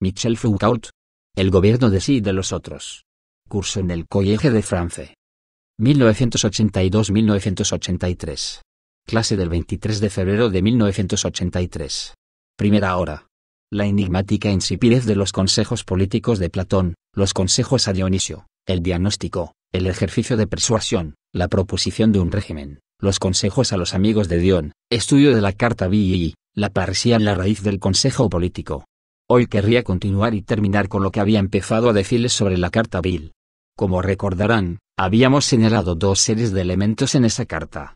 Michel Foucault. El gobierno de sí y de los otros. Curso en el Collège de France. 1982-1983. Clase del 23 de febrero de 1983. Primera hora. La enigmática insipidez de los consejos políticos de Platón, los consejos a Dionisio, el diagnóstico, el ejercicio de persuasión, la proposición de un régimen, los consejos a los amigos de Dion, estudio de la carta VII, la paresía en la raíz del consejo político, Hoy querría continuar y terminar con lo que había empezado a decirles sobre la carta Bill. Como recordarán, habíamos señalado dos series de elementos en esa carta.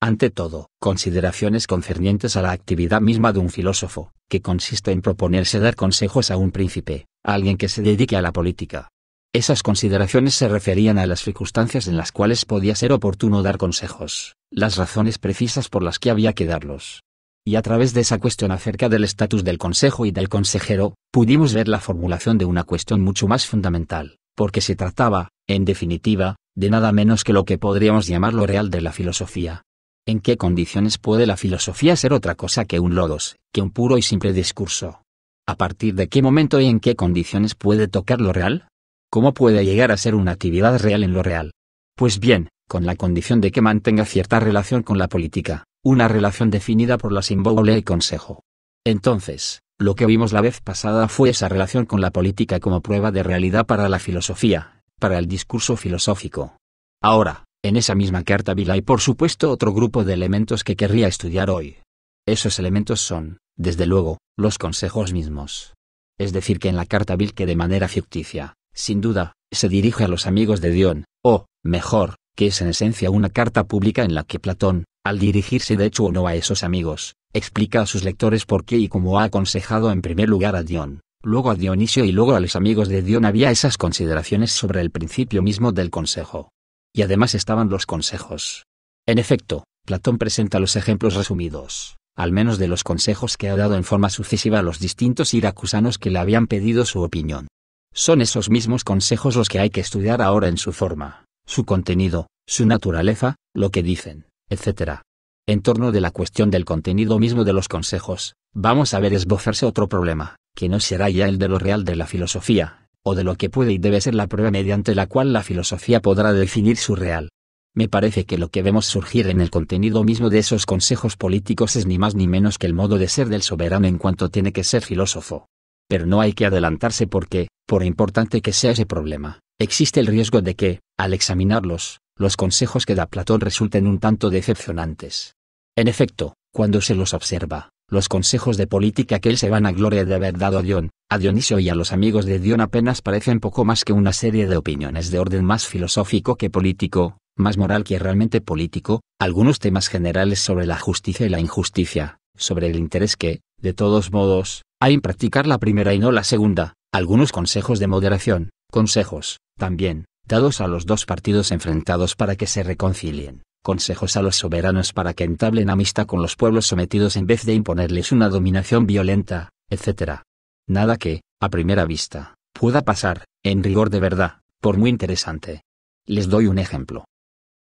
Ante todo, consideraciones concernientes a la actividad misma de un filósofo, que consiste en proponerse dar consejos a un príncipe, a alguien que se dedique a la política. Esas consideraciones se referían a las circunstancias en las cuales podía ser oportuno dar consejos, las razones precisas por las que había que darlos, y a través de esa cuestión acerca del estatus del Consejo y del consejero, pudimos ver la formulación de una cuestión mucho más fundamental, porque se trataba, en definitiva, de nada menos que lo que podríamos llamar lo real de la filosofía. ¿En qué condiciones puede la filosofía ser otra cosa que un lodos, que un puro y simple discurso? ¿A partir de qué momento y en qué condiciones puede tocar lo real? ¿Cómo puede llegar a ser una actividad real en lo real? Pues bien, con la condición de que mantenga cierta relación con la política, una relación definida por la simbólica y consejo. Entonces, lo que vimos la vez pasada fue esa relación con la política como prueba de realidad para la filosofía, para el discurso filosófico. Ahora, en esa misma carta Bill hay por supuesto otro grupo de elementos que querría estudiar hoy. Esos elementos son, desde luego, los consejos mismos. Es decir, que en la carta vil que de manera ficticia, sin duda, se dirige a los amigos de Dion, o, mejor, que es en esencia una carta pública en la que Platón, al dirigirse de hecho o no a esos amigos, explica a sus lectores por qué y cómo ha aconsejado en primer lugar a Dion, luego a Dionisio y luego a los amigos de Dion había esas consideraciones sobre el principio mismo del consejo. Y además estaban los consejos. En efecto, Platón presenta los ejemplos resumidos, al menos de los consejos que ha dado en forma sucesiva a los distintos iracusanos que le habían pedido su opinión. Son esos mismos consejos los que hay que estudiar ahora en su forma, su contenido, su naturaleza, lo que dicen, etc. En torno de la cuestión del contenido mismo de los consejos, vamos a ver esbozarse otro problema, que no será ya el de lo real de la filosofía, o de lo que puede y debe ser la prueba mediante la cual la filosofía podrá definir su real. Me parece que lo que vemos surgir en el contenido mismo de esos consejos políticos es ni más ni menos que el modo de ser del soberano en cuanto tiene que ser filósofo. Pero no hay que adelantarse porque, por importante que sea ese problema, existe el riesgo de que, al examinarlos, los consejos que da Platón resulten un tanto decepcionantes. En efecto, cuando se los observa, los consejos de política que él se van a gloria de haber dado a Dion, a Dionisio y a los amigos de Dion apenas parecen poco más que una serie de opiniones de orden más filosófico que político, más moral que realmente político, algunos temas generales sobre la justicia y la injusticia, sobre el interés que, de todos modos, hay en practicar la primera y no la segunda, algunos consejos de moderación, consejos, también, dados a los dos partidos enfrentados para que se reconcilien, consejos a los soberanos para que entablen amistad con los pueblos sometidos en vez de imponerles una dominación violenta, etc. Nada que, a primera vista, pueda pasar, en rigor de verdad, por muy interesante. Les doy un ejemplo.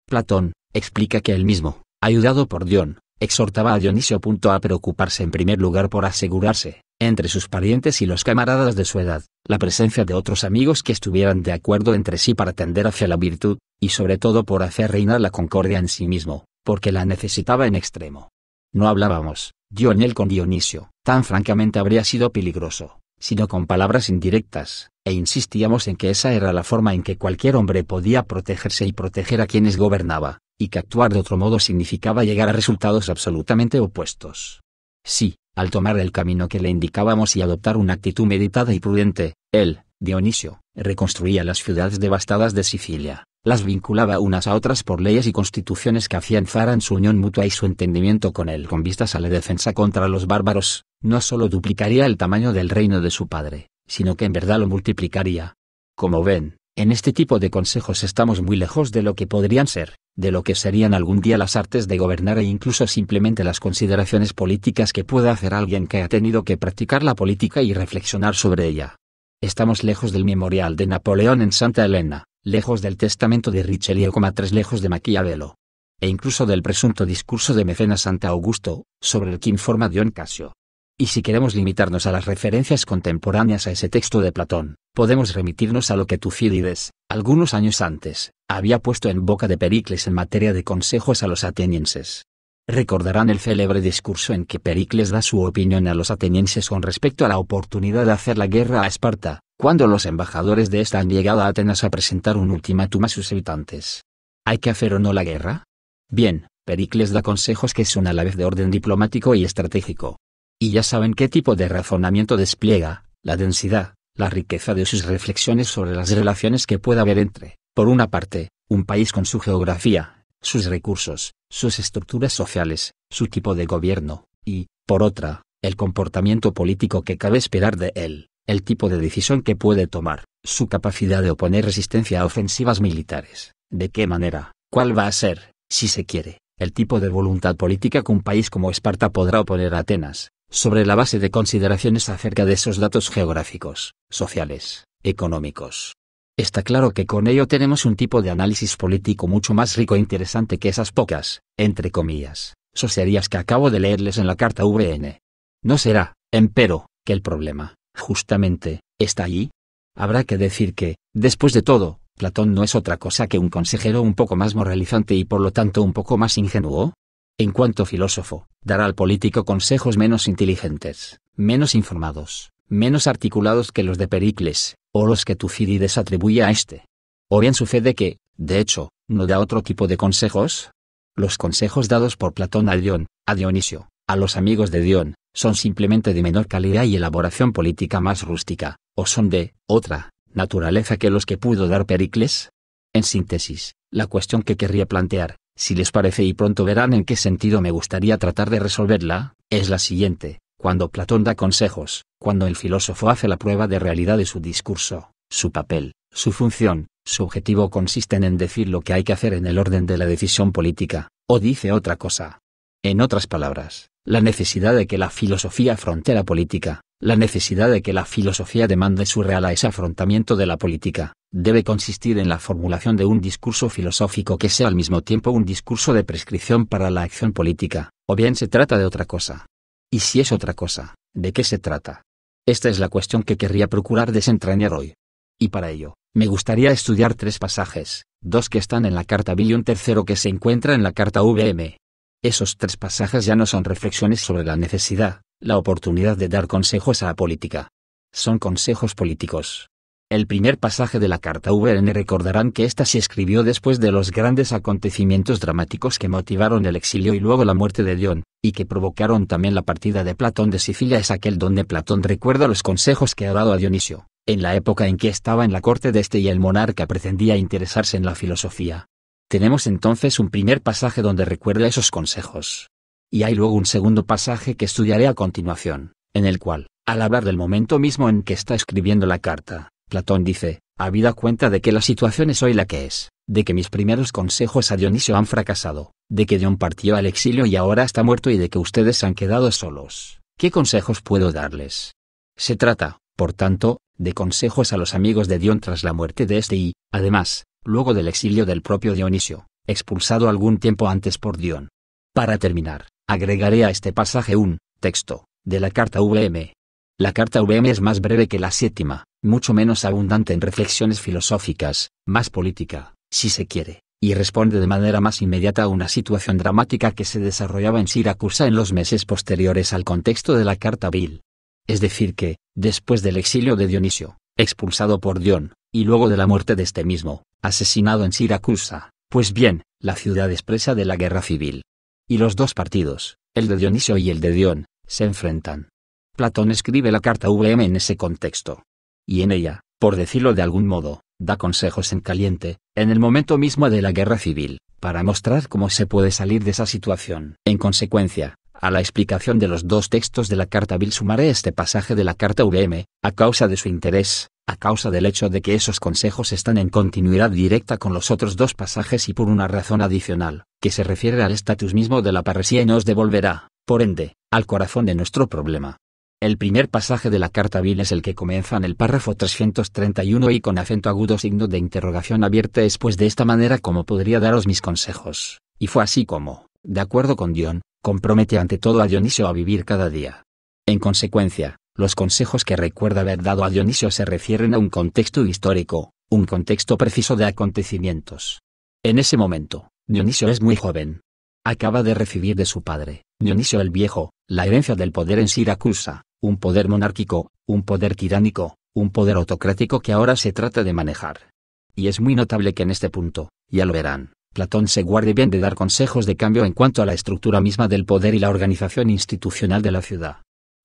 Platón, explica que él mismo, ayudado por Dion, exhortaba a Dionisio. A preocuparse en primer lugar por asegurarse, entre sus parientes y los camaradas de su edad, la presencia de otros amigos que estuvieran de acuerdo entre sí para tender hacia la virtud, y sobre todo por hacer reinar la concordia en sí mismo, porque la necesitaba en extremo. No hablábamos, yo en él con Dionisio, tan francamente habría sido peligroso, sino con palabras indirectas, e insistíamos en que esa era la forma en que cualquier hombre podía protegerse y proteger a quienes gobernaba, y que actuar de otro modo significaba llegar a resultados absolutamente opuestos. Sí, al tomar el camino que le indicábamos y adoptar una actitud meditada y prudente, él, Dionisio, reconstruía las ciudades devastadas de Sicilia, las vinculaba unas a otras por leyes y constituciones que hacían afianzaran su unión mutua y su entendimiento con él con vistas a la defensa contra los bárbaros, no solo duplicaría el tamaño del reino de su padre, sino que en verdad lo multiplicaría. Como ven, en este tipo de consejos estamos muy lejos de lo que podrían ser, de lo que serían algún día las artes de gobernar e incluso simplemente las consideraciones políticas que pueda hacer alguien que ha tenido que practicar la política y reflexionar sobre ella. Estamos lejos del memorial de Napoleón en Santa Elena, lejos del testamento de Richelieu, tres lejos de Maquiavelo. E incluso del presunto discurso de Mecenas Santa Augusto, sobre el que informa Dion Casio. Y si queremos limitarnos a las referencias contemporáneas a ese texto de Platón, podemos remitirnos a lo que Tucídides, algunos años antes, había puesto en boca de Pericles en materia de consejos a los atenienses. Recordarán el célebre discurso en que Pericles da su opinión a los atenienses con respecto a la oportunidad de hacer la guerra a Esparta, cuando los embajadores de esta han llegado a Atenas a presentar un ultimátum a sus habitantes. ¿Hay que hacer o no la guerra? Bien, Pericles da consejos que son a la vez de orden diplomático y estratégico, y ya saben qué tipo de razonamiento despliega, la densidad, la riqueza de sus reflexiones sobre las relaciones que puede haber entre, por una parte, un país con su geografía, sus recursos, sus estructuras sociales, su tipo de gobierno, y, por otra, el comportamiento político que cabe esperar de él, el tipo de decisión que puede tomar, su capacidad de oponer resistencia a ofensivas militares, de qué manera, cuál va a ser, si se quiere, el tipo de voluntad política que un país como Esparta podrá oponer a Atenas, sobre la base de consideraciones acerca de esos datos geográficos, sociales, económicos. Está claro que con ello tenemos un tipo de análisis político mucho más rico e interesante que esas pocas, entre comillas, sociedades que acabo de leerles en la carta VN. No será, empero, que el problema, justamente, está allí. Habrá que decir que, después de todo, Platón no es otra cosa que un consejero un poco más moralizante y por lo tanto un poco más ingenuo, en cuanto filósofo, dará al político consejos menos inteligentes, menos informados, menos articulados que los de Pericles, o los que Tucídides atribuye a este. O bien sucede que, de hecho, no da otro tipo de consejos. Los consejos dados por Platón a Dion, a Dionisio, a los amigos de Dion, son simplemente de menor calidad y elaboración política más rústica, o son de, otra, naturaleza que los que pudo dar Pericles. En síntesis, la cuestión que querría plantear, si les parece y pronto verán en qué sentido me gustaría tratar de resolverla, es la siguiente. Cuando Platón da consejos, cuando el filósofo hace la prueba de realidad de su discurso, su papel, su función, su objetivo consisten en decir lo que hay que hacer en el orden de la decisión política, o dice otra cosa. En otras palabras, la necesidad de que la filosofía afronte la política, la necesidad de que la filosofía demande su real a ese afrontamiento de la política, debe consistir en la formulación de un discurso filosófico que sea al mismo tiempo un discurso de prescripción para la acción política, o bien se trata de otra cosa. Y si es otra cosa, ¿de qué se trata? Esta es la cuestión que querría procurar desentrañar hoy. Y para ello, me gustaría estudiar tres pasajes, dos que están en la carta B y un tercero que se encuentra en la carta VM. Esos tres pasajes ya no son reflexiones sobre la necesidad, la oportunidad de dar consejos a la política. Son consejos políticos, el primer pasaje de la carta VN recordarán que ésta se escribió después de los grandes acontecimientos dramáticos que motivaron el exilio y luego la muerte de Dion, y que provocaron también la partida de Platón de Sicilia es aquel donde Platón recuerda los consejos que ha dado a Dionisio, en la época en que estaba en la corte de este y el monarca pretendía interesarse en la filosofía. Tenemos entonces un primer pasaje donde recuerda esos consejos. Y hay luego un segundo pasaje que estudiaré a continuación, en el cual, al hablar del momento mismo en que está escribiendo la carta, Platón dice, habida cuenta de que la situación es hoy la que es, de que mis primeros consejos a Dionisio han fracasado, de que Dion partió al exilio y ahora está muerto y de que ustedes han quedado solos, ¿qué consejos puedo darles? Se trata, por tanto, de consejos a los amigos de Dion tras la muerte de este y, además, luego del exilio del propio Dionisio, expulsado algún tiempo antes por Dion. Para terminar, agregaré a este pasaje un texto de la carta VM. La carta VM es más breve que la séptima, mucho menos abundante en reflexiones filosóficas, más política, si se quiere, y responde de manera más inmediata a una situación dramática que se desarrollaba en Siracusa en los meses posteriores al contexto de la Carta Bill. Es decir que, después del exilio de Dionisio, expulsado por Dion, y luego de la muerte de este mismo, asesinado en Siracusa, pues bien, la ciudad expresa de la guerra civil. Y los dos partidos, el de Dionisio y el de Dion, se enfrentan. Platón escribe la carta VM en ese contexto y en ella, por decirlo de algún modo, da consejos en caliente, en el momento mismo de la guerra civil, para mostrar cómo se puede salir de esa situación. En consecuencia, a la explicación de los dos textos de la carta Bill sumaré este pasaje de la carta VM, a causa de su interés, a causa del hecho de que esos consejos están en continuidad directa con los otros dos pasajes y por una razón adicional, que se refiere al estatus mismo de la parresía y nos devolverá, por ende, al corazón de nuestro problema. El primer pasaje de la carta vil es el que comienza en el párrafo 331 y con acento agudo signo de interrogación abierta es pues de esta manera como podría daros mis consejos, y fue así como, de acuerdo con Dion, compromete ante todo a Dionisio a vivir cada día. En consecuencia, los consejos que recuerda haber dado a Dionisio se refieren a un contexto histórico, un contexto preciso de acontecimientos. En ese momento, Dionisio es muy joven. Acaba de recibir de su padre, Dionisio el Viejo, la herencia del poder en Siracusa, un poder monárquico, un poder tiránico, un poder autocrático que ahora se trata de manejar. Y es muy notable que en este punto, ya lo verán, Platón se guarde bien de dar consejos de cambio en cuanto a la estructura misma del poder y la organización institucional de la ciudad.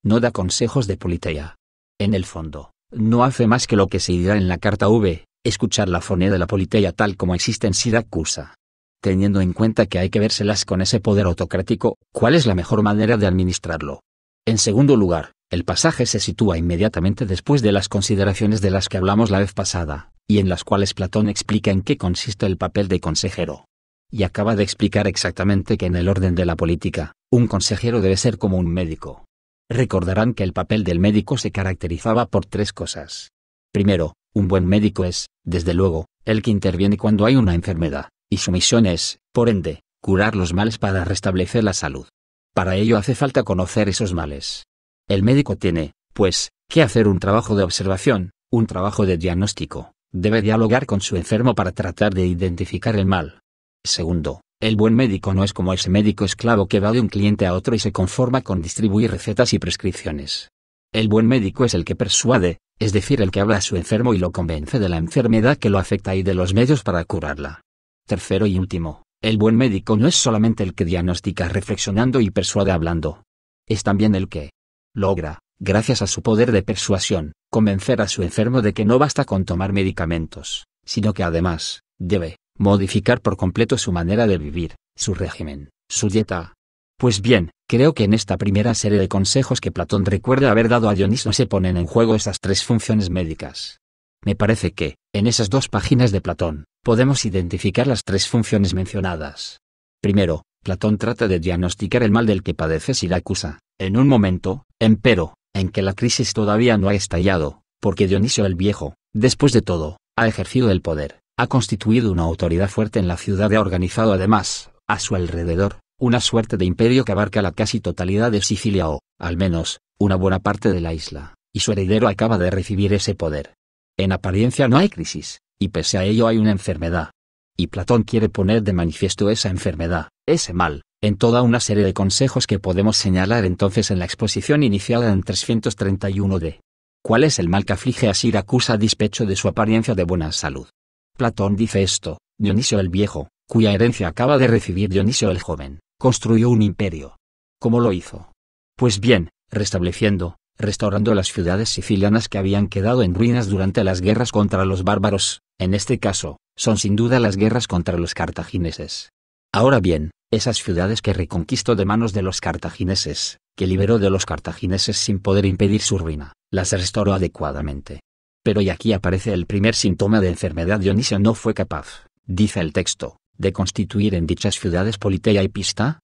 No da consejos de politeia. En el fondo, no hace más que lo que se dirá en la carta V, escuchar la fonea de la politeia tal como existe en Siracusa. Teniendo en cuenta que hay que verselas con ese poder autocrático, ¿cuál es la mejor manera de administrarlo? En segundo lugar, el pasaje se sitúa inmediatamente después de las consideraciones de las que hablamos la vez pasada, y en las cuales Platón explica en qué consiste el papel de consejero. Y acaba de explicar exactamente que en el orden de la política, un consejero debe ser como un médico. Recordarán que el papel del médico se caracterizaba por tres cosas. Primero, un buen médico es, desde luego, el que interviene cuando hay una enfermedad, y su misión es, por ende, curar los males para restablecer la salud. Para ello hace falta conocer esos males, el médico tiene, pues, que hacer un trabajo de observación, un trabajo de diagnóstico, debe dialogar con su enfermo para tratar de identificar el mal. Segundo, el buen médico no es como ese médico esclavo que va de un cliente a otro y se conforma con distribuir recetas y prescripciones. El buen médico es el que persuade, es decir, el que habla a su enfermo y lo convence de la enfermedad que lo afecta y de los medios para curarla. Tercero y último, el buen médico no es solamente el que diagnostica reflexionando y persuade hablando. Es también el que, logra, gracias a su poder de persuasión, convencer a su enfermo de que no basta con tomar medicamentos, sino que además, debe, modificar por completo su manera de vivir, su régimen, su dieta. Pues bien, creo que en esta primera serie de consejos que Platón recuerda haber dado a no se ponen en juego esas tres funciones médicas. Me parece que, en esas dos páginas de Platón, podemos identificar las tres funciones mencionadas. Primero, Platón trata de diagnosticar el mal del que padece acusa. En un momento, empero, en que la crisis todavía no ha estallado, porque Dionisio el Viejo, después de todo, ha ejercido el poder, ha constituido una autoridad fuerte en la ciudad y ha organizado además, a su alrededor, una suerte de imperio que abarca la casi totalidad de Sicilia o, al menos, una buena parte de la isla, y su heredero acaba de recibir ese poder. En apariencia no hay crisis, y pese a ello hay una enfermedad. Y Platón quiere poner de manifiesto esa enfermedad, ese mal, en toda una serie de consejos que podemos señalar entonces en la exposición iniciada en 331d. ¿Cuál es el mal que aflige a Siracusa a despecho de su apariencia de buena salud? Platón dice esto, Dionisio el Viejo, cuya herencia acaba de recibir Dionisio el Joven, construyó un imperio. ¿Cómo lo hizo? Pues bien, restableciendo, restaurando las ciudades sicilianas que habían quedado en ruinas durante las guerras contra los bárbaros, en este caso, son sin duda las guerras contra los cartagineses. Ahora bien, esas ciudades que reconquistó de manos de los cartagineses, que liberó de los cartagineses sin poder impedir su ruina, las restauró adecuadamente. Pero y aquí aparece el primer síntoma de enfermedad Dionisio no fue capaz, dice el texto, de constituir en dichas ciudades politeia y pista.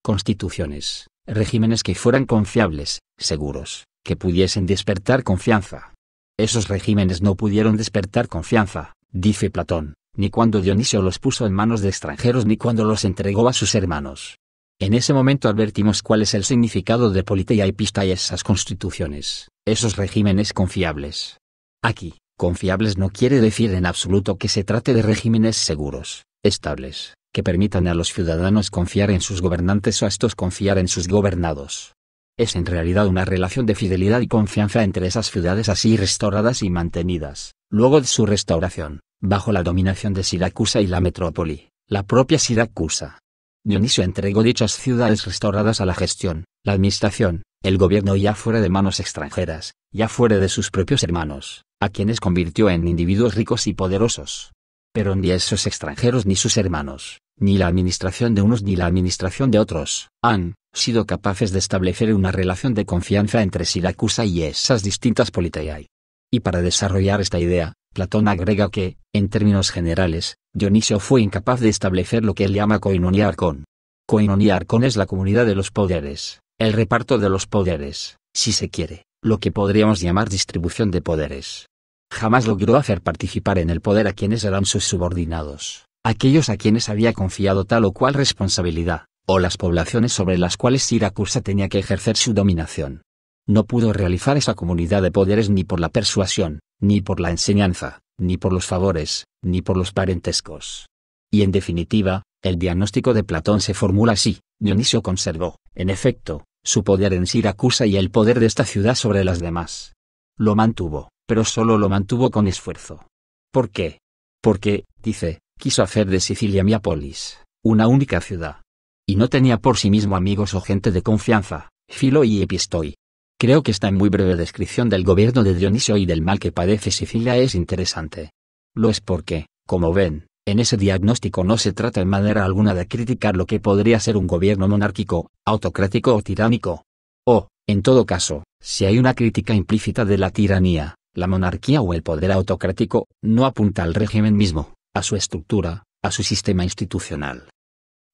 Constituciones, regímenes que fueran confiables, seguros, que pudiesen despertar confianza. Esos regímenes no pudieron despertar confianza, dice Platón, ni cuando Dionisio los puso en manos de extranjeros ni cuando los entregó a sus hermanos. En ese momento advertimos cuál es el significado de politeia y pista y esas constituciones, esos regímenes confiables. Aquí, confiables no quiere decir en absoluto que se trate de regímenes seguros, estables, que permitan a los ciudadanos confiar en sus gobernantes o a estos confiar en sus gobernados. Es en realidad una relación de fidelidad y confianza entre esas ciudades así restauradas y mantenidas, luego de su restauración, bajo la dominación de Siracusa y la metrópoli, la propia Siracusa. Dionisio entregó dichas ciudades restauradas a la gestión, la administración, el gobierno ya fuera de manos extranjeras, ya fuera de sus propios hermanos, a quienes convirtió en individuos ricos y poderosos. Pero ni esos extranjeros ni sus hermanos, ni la administración de unos ni la administración de otros, han sido capaces de establecer una relación de confianza entre Siracusa y esas distintas politeai. Y para desarrollar esta idea, Platón agrega que, en términos generales, Dionisio fue incapaz de establecer lo que él llama koinonia arcon. Koinonia arcon es la comunidad de los poderes, el reparto de los poderes, si se quiere, lo que podríamos llamar distribución de poderes. Jamás logró hacer participar en el poder a quienes eran sus subordinados, aquellos a quienes había confiado tal o cual responsabilidad, o las poblaciones sobre las cuales Siracusa tenía que ejercer su dominación. No pudo realizar esa comunidad de poderes ni por la persuasión, ni por la enseñanza, ni por los favores, ni por los parentescos. Y en definitiva, el diagnóstico de Platón se formula así, Dionisio conservó, en efecto, su poder en Siracusa y el poder de esta ciudad sobre las demás. Lo mantuvo, pero solo lo mantuvo con esfuerzo. ¿Por qué? Porque, dice, quiso hacer de Sicilia miápolis una única ciudad. Y no tenía por sí mismo amigos o gente de confianza, Filo y Epistoi, Creo que esta muy breve descripción del gobierno de Dionisio y del mal que padece Sicilia es interesante. Lo es porque, como ven, en ese diagnóstico no se trata en manera alguna de criticar lo que podría ser un gobierno monárquico, autocrático o tiránico. O, en todo caso, si hay una crítica implícita de la tiranía, la monarquía o el poder autocrático, no apunta al régimen mismo, a su estructura, a su sistema institucional.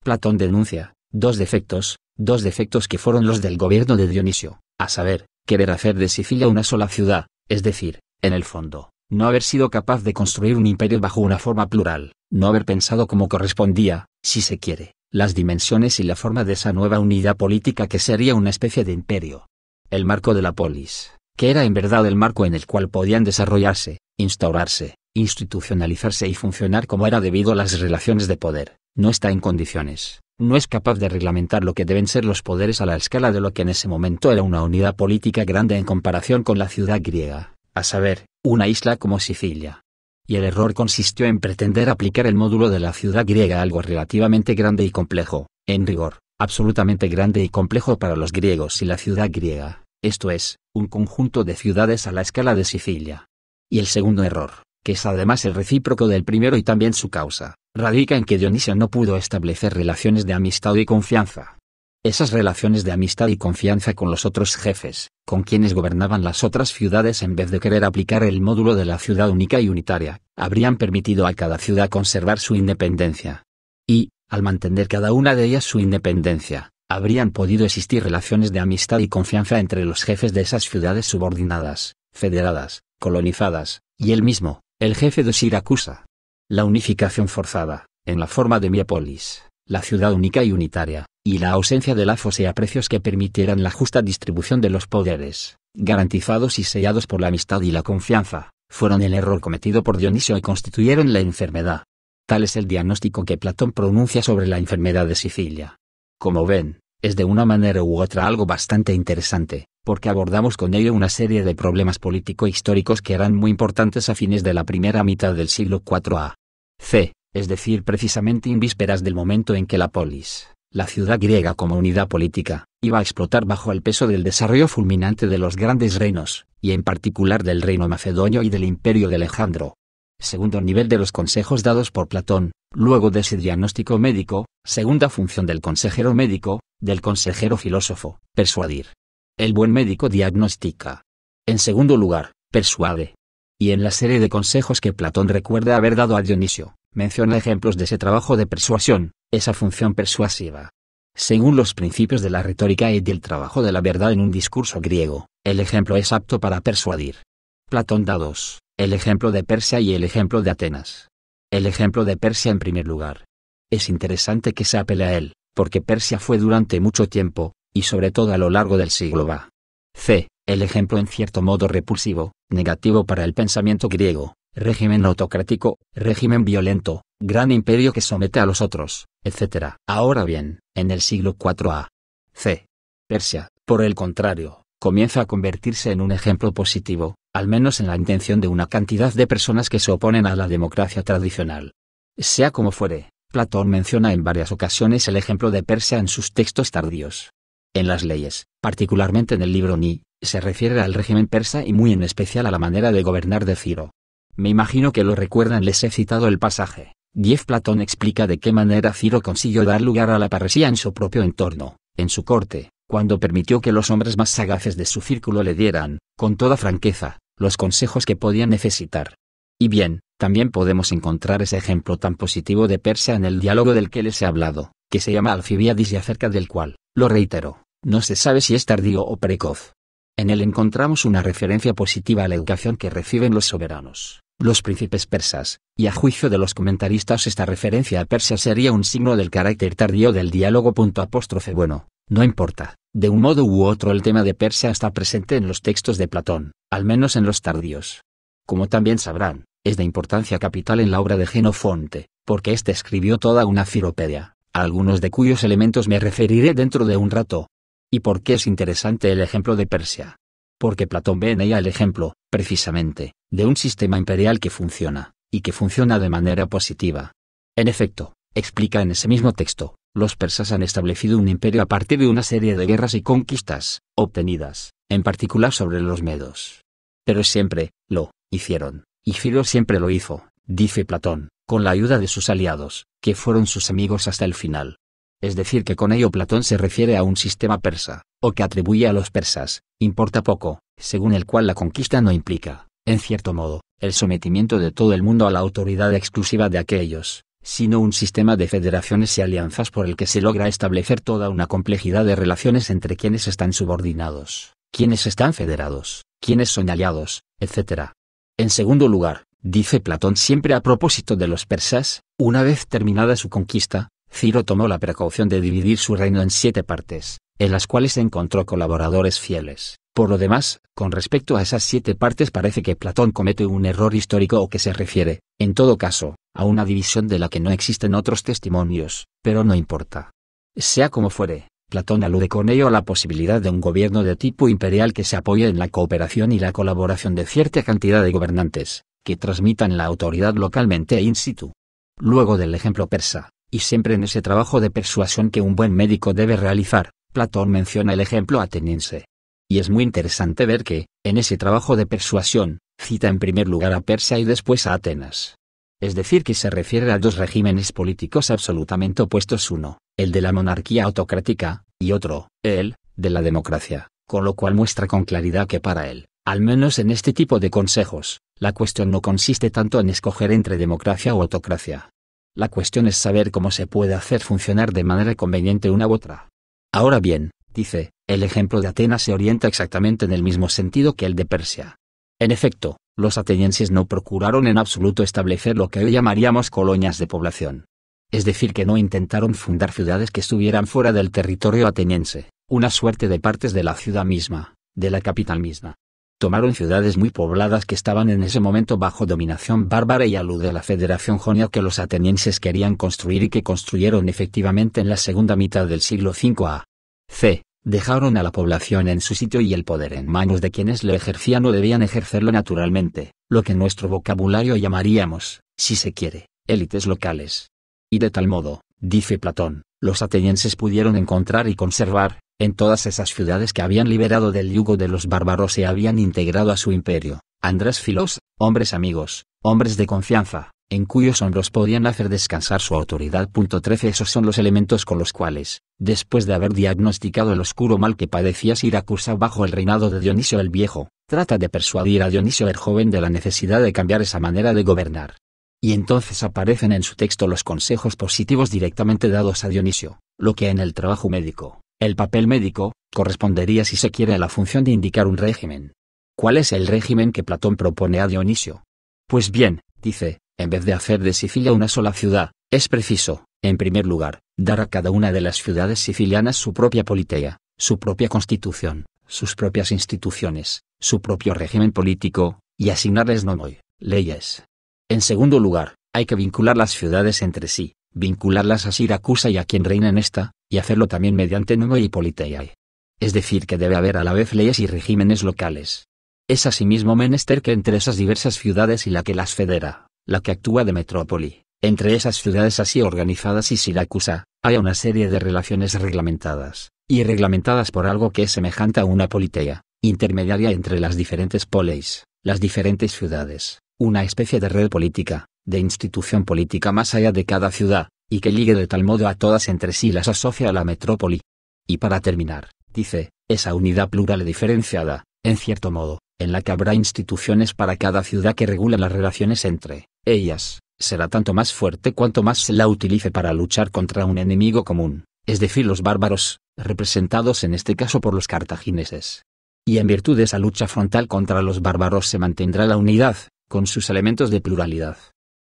Platón denuncia, dos defectos, dos defectos que fueron los del gobierno de Dionisio, a saber, querer hacer de Sicilia una sola ciudad, es decir, en el fondo, no haber sido capaz de construir un imperio bajo una forma plural, no haber pensado como correspondía, si se quiere, las dimensiones y la forma de esa nueva unidad política que sería una especie de imperio. El marco de la polis, que era en verdad el marco en el cual podían desarrollarse, instaurarse, institucionalizarse y funcionar como era debido a las relaciones de poder, no está en condiciones, no es capaz de reglamentar lo que deben ser los poderes a la escala de lo que en ese momento era una unidad política grande en comparación con la ciudad griega, a saber, una isla como Sicilia. Y el error consistió en pretender aplicar el módulo de la ciudad griega a algo relativamente grande y complejo, en rigor, absolutamente grande y complejo para los griegos y la ciudad griega, esto es, un conjunto de ciudades a la escala de Sicilia. Y el segundo error, que es además el recíproco del primero y también su causa, radica en que Dionisio no pudo establecer relaciones de amistad y confianza. Esas relaciones de amistad y confianza con los otros jefes, con quienes gobernaban las otras ciudades en vez de querer aplicar el módulo de la ciudad única y unitaria, habrían permitido a cada ciudad conservar su independencia. Y, al mantener cada una de ellas su independencia, habrían podido existir relaciones de amistad y confianza entre los jefes de esas ciudades subordinadas, federadas, colonizadas, y él mismo, el jefe de Siracusa la unificación forzada, en la forma de miopolis, la ciudad única y unitaria, y la ausencia de lazos y aprecios que permitieran la justa distribución de los poderes, garantizados y sellados por la amistad y la confianza, fueron el error cometido por Dionisio y constituyeron la enfermedad. Tal es el diagnóstico que Platón pronuncia sobre la enfermedad de Sicilia. Como ven, es de una manera u otra algo bastante interesante, porque abordamos con ello una serie de problemas político-históricos que eran muy importantes a fines de la primera mitad del siglo IV a c. es decir, precisamente en vísperas del momento en que la polis, la ciudad griega como unidad política, iba a explotar bajo el peso del desarrollo fulminante de los grandes reinos, y en particular del reino macedonio y del imperio de Alejandro. Segundo nivel de los consejos dados por Platón, luego de ese diagnóstico médico, segunda función del consejero médico, del consejero filósofo, persuadir. El buen médico diagnostica. En segundo lugar, persuade, y en la serie de consejos que Platón recuerda haber dado a Dionisio, menciona ejemplos de ese trabajo de persuasión, esa función persuasiva. Según los principios de la retórica y del trabajo de la verdad en un discurso griego, el ejemplo es apto para persuadir. Platón da dos, el ejemplo de Persia y el ejemplo de Atenas. El ejemplo de Persia en primer lugar. Es interesante que se apele a él, porque Persia fue durante mucho tiempo, y sobre todo a lo largo del siglo va. C. El ejemplo en cierto modo repulsivo, negativo para el pensamiento griego, régimen autocrático, régimen violento, gran imperio que somete a los otros, etc. Ahora bien, en el siglo IV a. c. Persia, por el contrario, comienza a convertirse en un ejemplo positivo, al menos en la intención de una cantidad de personas que se oponen a la democracia tradicional. Sea como fuere, Platón menciona en varias ocasiones el ejemplo de Persia en sus textos tardíos. En las leyes, particularmente en el libro Ni, se refiere al régimen persa y muy en especial a la manera de gobernar de Ciro. Me imagino que lo recuerdan, les he citado el pasaje. 10 Platón explica de qué manera Ciro consiguió dar lugar a la parresía en su propio entorno, en su corte, cuando permitió que los hombres más sagaces de su círculo le dieran, con toda franqueza, los consejos que podían necesitar. Y bien, también podemos encontrar ese ejemplo tan positivo de Persia en el diálogo del que les he hablado, que se llama Alfibiadis y acerca del cual, lo reitero, no se sabe si es tardío o precoz, en él encontramos una referencia positiva a la educación que reciben los soberanos, los príncipes persas, y a juicio de los comentaristas esta referencia a Persia sería un signo del carácter tardío del diálogo. Bueno, no importa, de un modo u otro el tema de Persia está presente en los textos de Platón, al menos en los tardíos. Como también sabrán, es de importancia capital en la obra de Genofonte, porque éste escribió toda una ciropedia, a algunos de cuyos elementos me referiré dentro de un rato, ¿Y por qué es interesante el ejemplo de Persia? Porque Platón ve en ella el ejemplo, precisamente, de un sistema imperial que funciona, y que funciona de manera positiva. En efecto, explica en ese mismo texto, los persas han establecido un imperio a partir de una serie de guerras y conquistas, obtenidas, en particular sobre los medos. Pero siempre, lo, hicieron, y Firo siempre lo hizo, dice Platón, con la ayuda de sus aliados, que fueron sus amigos hasta el final es decir que con ello Platón se refiere a un sistema persa, o que atribuye a los persas, importa poco, según el cual la conquista no implica, en cierto modo, el sometimiento de todo el mundo a la autoridad exclusiva de aquellos, sino un sistema de federaciones y alianzas por el que se logra establecer toda una complejidad de relaciones entre quienes están subordinados, quienes están federados, quienes son aliados, etc. En segundo lugar, dice Platón siempre a propósito de los persas, una vez terminada su conquista, Ciro tomó la precaución de dividir su reino en siete partes, en las cuales encontró colaboradores fieles. Por lo demás, con respecto a esas siete partes parece que Platón comete un error histórico o que se refiere, en todo caso, a una división de la que no existen otros testimonios, pero no importa. Sea como fuere, Platón alude con ello a la posibilidad de un gobierno de tipo imperial que se apoye en la cooperación y la colaboración de cierta cantidad de gobernantes, que transmitan la autoridad localmente e in situ. Luego del ejemplo persa, y siempre en ese trabajo de persuasión que un buen médico debe realizar, Platón menciona el ejemplo ateniense. Y es muy interesante ver que, en ese trabajo de persuasión, cita en primer lugar a Persia y después a Atenas. Es decir, que se refiere a dos regímenes políticos absolutamente opuestos, uno, el de la monarquía autocrática, y otro, el, de la democracia, con lo cual muestra con claridad que para él, al menos en este tipo de consejos, la cuestión no consiste tanto en escoger entre democracia o autocracia, la cuestión es saber cómo se puede hacer funcionar de manera conveniente una u otra. Ahora bien, dice, el ejemplo de Atenas se orienta exactamente en el mismo sentido que el de Persia. En efecto, los atenienses no procuraron en absoluto establecer lo que hoy llamaríamos colonias de población. Es decir, que no intentaron fundar ciudades que estuvieran fuera del territorio ateniense, una suerte de partes de la ciudad misma, de la capital misma tomaron ciudades muy pobladas que estaban en ese momento bajo dominación bárbara y a de la Federación Jonia que los atenienses querían construir y que construyeron efectivamente en la segunda mitad del siglo V a. c. Dejaron a la población en su sitio y el poder en manos de quienes lo ejercían o debían ejercerlo naturalmente, lo que en nuestro vocabulario llamaríamos, si se quiere, élites locales. Y de tal modo, dice Platón, los atenienses pudieron encontrar y conservar, en todas esas ciudades que habían liberado del yugo de los bárbaros se habían integrado a su imperio, András Filos, hombres amigos, hombres de confianza, en cuyos hombros podían hacer descansar su autoridad. 13 Esos son los elementos con los cuales, después de haber diagnosticado el oscuro mal que padecía Siracusa bajo el reinado de Dionisio el Viejo, trata de persuadir a Dionisio el Joven de la necesidad de cambiar esa manera de gobernar. Y entonces aparecen en su texto los consejos positivos directamente dados a Dionisio, lo que en el trabajo médico, el papel médico, correspondería si se quiere a la función de indicar un régimen. ¿Cuál es el régimen que Platón propone a Dionisio? Pues bien, dice, en vez de hacer de Sicilia una sola ciudad, es preciso, en primer lugar, dar a cada una de las ciudades sicilianas su propia politea, su propia constitución, sus propias instituciones, su propio régimen político, y asignarles nomoi, leyes. En segundo lugar, hay que vincular las ciudades entre sí, vincularlas a Siracusa y a quien reina en esta, y hacerlo también mediante una y politeiae. Es decir, que debe haber a la vez leyes y regímenes locales. Es asimismo menester que entre esas diversas ciudades y la que las federa, la que actúa de metrópoli, entre esas ciudades así organizadas y Siracusa, haya una serie de relaciones reglamentadas, y reglamentadas por algo que es semejante a una politeia, intermediaria entre las diferentes poleis, las diferentes ciudades, una especie de red política, de institución política más allá de cada ciudad, y que ligue de tal modo a todas entre sí las asocia a la metrópoli. Y para terminar, dice, esa unidad plural diferenciada, en cierto modo, en la que habrá instituciones para cada ciudad que regula las relaciones entre ellas, será tanto más fuerte cuanto más se la utilice para luchar contra un enemigo común, es decir, los bárbaros, representados en este caso por los cartagineses. Y en virtud de esa lucha frontal contra los bárbaros se mantendrá la unidad, con sus elementos de pluralidad.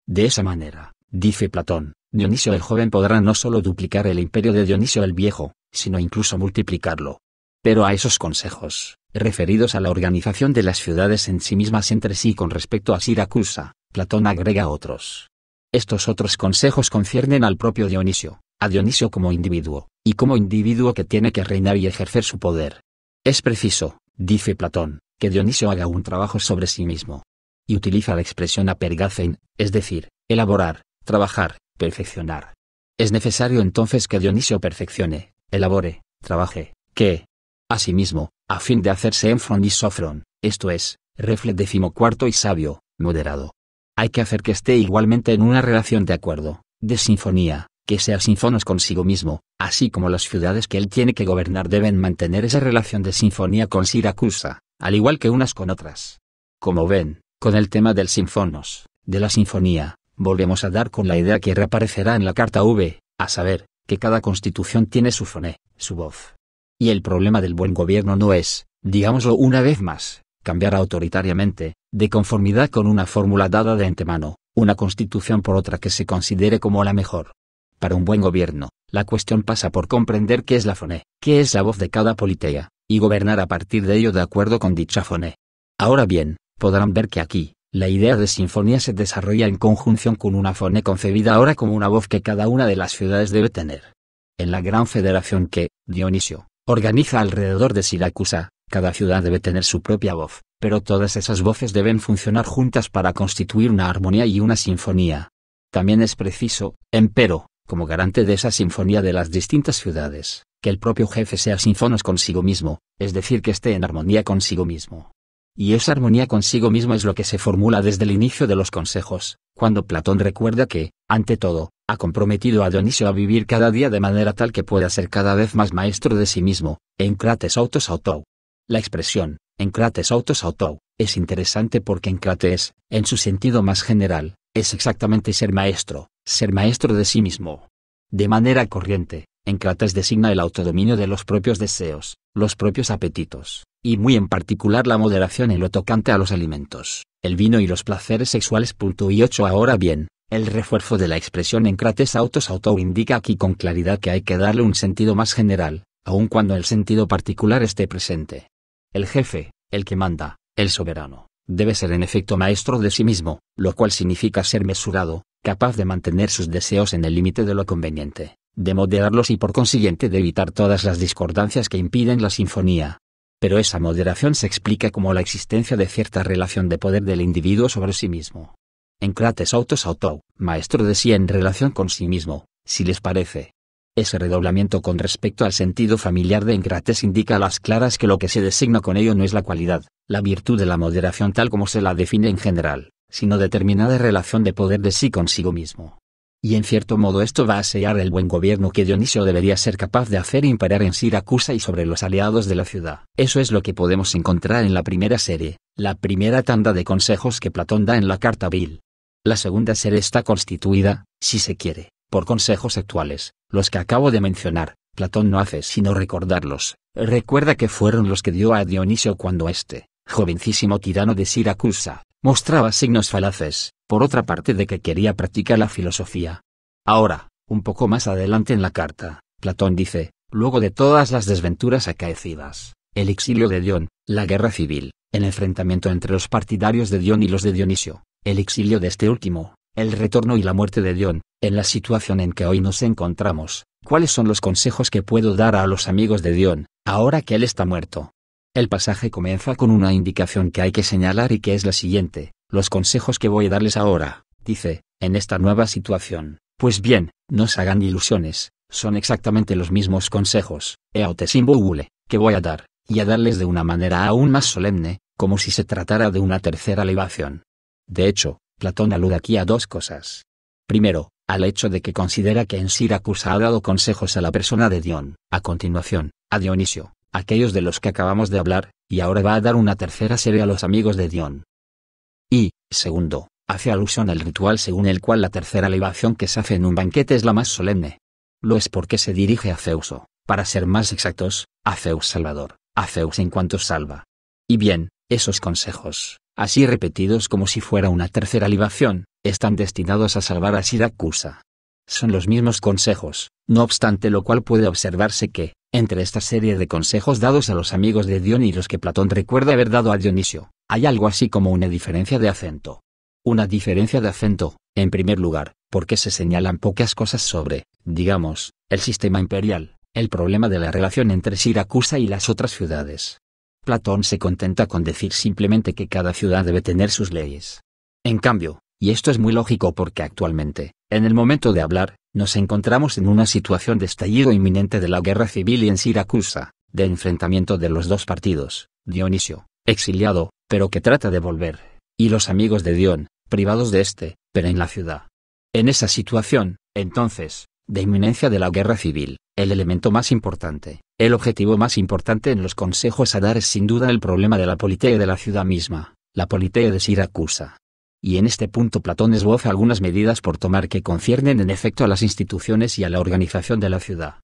De esa manera, dice Platón, Dionisio el joven podrá no solo duplicar el imperio de Dionisio el viejo, sino incluso multiplicarlo. Pero a esos consejos, referidos a la organización de las ciudades en sí mismas entre sí con respecto a Siracusa, Platón agrega otros. Estos otros consejos conciernen al propio Dionisio, a Dionisio como individuo, y como individuo que tiene que reinar y ejercer su poder. Es preciso, dice Platón, que Dionisio haga un trabajo sobre sí mismo. Y utiliza la expresión apergacen, es decir, elaborar, trabajar, perfeccionar. Es necesario entonces que Dionisio perfeccione, elabore, trabaje, que, asimismo, a fin de hacerse enfron y sofron, esto es, refle cuarto y sabio, moderado. Hay que hacer que esté igualmente en una relación de acuerdo, de sinfonía, que sea sinfonos consigo mismo, así como las ciudades que él tiene que gobernar deben mantener esa relación de sinfonía con Siracusa, al igual que unas con otras. Como ven, con el tema del sinfonos, de la sinfonía, volvemos a dar con la idea que reaparecerá en la Carta V, a saber, que cada constitución tiene su foné, su voz. Y el problema del buen gobierno no es, digámoslo una vez más, cambiar autoritariamente, de conformidad con una fórmula dada de antemano, una constitución por otra que se considere como la mejor. Para un buen gobierno, la cuestión pasa por comprender qué es la foné, qué es la voz de cada politea, y gobernar a partir de ello de acuerdo con dicha foné. Ahora bien, podrán ver que aquí, la idea de sinfonía se desarrolla en conjunción con una fone concebida ahora como una voz que cada una de las ciudades debe tener. En la gran federación que, Dionisio, organiza alrededor de Siracusa, cada ciudad debe tener su propia voz, pero todas esas voces deben funcionar juntas para constituir una armonía y una sinfonía. También es preciso, empero, como garante de esa sinfonía de las distintas ciudades, que el propio jefe sea sinfonos consigo mismo, es decir, que esté en armonía consigo mismo y esa armonía consigo mismo es lo que se formula desde el inicio de los consejos, cuando Platón recuerda que, ante todo, ha comprometido a Dionisio a vivir cada día de manera tal que pueda ser cada vez más maestro de sí mismo, en autos autou. La expresión, en autos autou, es interesante porque en en su sentido más general, es exactamente ser maestro, ser maestro de sí mismo. De manera corriente, en designa el autodominio de los propios deseos, los propios apetitos, y muy en particular la moderación en lo tocante a los alimentos, el vino y los placeres sexuales. Y 8 Ahora bien, el refuerzo de la expresión en crates autos auto indica aquí con claridad que hay que darle un sentido más general, aun cuando el sentido particular esté presente. El jefe, el que manda, el soberano, debe ser en efecto maestro de sí mismo, lo cual significa ser mesurado, capaz de mantener sus deseos en el límite de lo conveniente, de moderarlos y por consiguiente de evitar todas las discordancias que impiden la sinfonía, pero esa moderación se explica como la existencia de cierta relación de poder del individuo sobre sí mismo. En Crates autos autou, maestro decía en relación con sí mismo, si les parece. Ese redoblamiento con respecto al sentido familiar de Encrates indica a las claras que lo que se designa con ello no es la cualidad, la virtud de la moderación tal como se la define en general, sino determinada relación de poder de sí consigo mismo y en cierto modo esto va a sellar el buen gobierno que Dionisio debería ser capaz de hacer imperar en Siracusa y sobre los aliados de la ciudad. Eso es lo que podemos encontrar en la primera serie, la primera tanda de consejos que Platón da en la carta Bill. La segunda serie está constituida, si se quiere, por consejos actuales, los que acabo de mencionar. Platón no hace sino recordarlos. Recuerda que fueron los que dio a Dionisio cuando este, jovencísimo tirano de Siracusa, mostraba signos falaces por otra parte de que quería practicar la filosofía. Ahora, un poco más adelante en la carta, Platón dice, luego de todas las desventuras acaecidas, el exilio de Dion, la guerra civil, el enfrentamiento entre los partidarios de Dion y los de Dionisio, el exilio de este último, el retorno y la muerte de Dion, en la situación en que hoy nos encontramos, ¿cuáles son los consejos que puedo dar a los amigos de Dion, ahora que él está muerto? El pasaje comienza con una indicación que hay que señalar y que es la siguiente los consejos que voy a darles ahora, dice, en esta nueva situación, pues bien, no se hagan ilusiones, son exactamente los mismos consejos, Eotesimbule, que voy a dar, y a darles de una manera aún más solemne, como si se tratara de una tercera elevación. De hecho, Platón alude aquí a dos cosas. Primero, al hecho de que considera que en Siracusa ha dado consejos a la persona de Dion, a continuación, a Dionisio, aquellos de los que acabamos de hablar, y ahora va a dar una tercera serie a los amigos de Dion, y, segundo, hace alusión al ritual según el cual la tercera libación que se hace en un banquete es la más solemne. Lo es porque se dirige a o, para ser más exactos, a Zeus Salvador, a Zeus en cuanto salva. Y bien, esos consejos, así repetidos como si fuera una tercera libación, están destinados a salvar a Siracusa. Son los mismos consejos, no obstante lo cual puede observarse que, entre esta serie de consejos dados a los amigos de Dion y los que Platón recuerda haber dado a Dionisio, hay algo así como una diferencia de acento. Una diferencia de acento, en primer lugar, porque se señalan pocas cosas sobre, digamos, el sistema imperial, el problema de la relación entre Siracusa y las otras ciudades. Platón se contenta con decir simplemente que cada ciudad debe tener sus leyes. En cambio, y esto es muy lógico porque actualmente, en el momento de hablar, nos encontramos en una situación de estallido inminente de la guerra civil y en Siracusa, de enfrentamiento de los dos partidos, Dionisio, exiliado, pero que trata de volver, y los amigos de Dion, privados de este, pero en la ciudad. En esa situación, entonces, de inminencia de la guerra civil, el elemento más importante, el objetivo más importante en los consejos a dar es sin duda el problema de la politea de la ciudad misma, la politea de Siracusa. Y en este punto Platón esboza algunas medidas por tomar que conciernen en efecto a las instituciones y a la organización de la ciudad.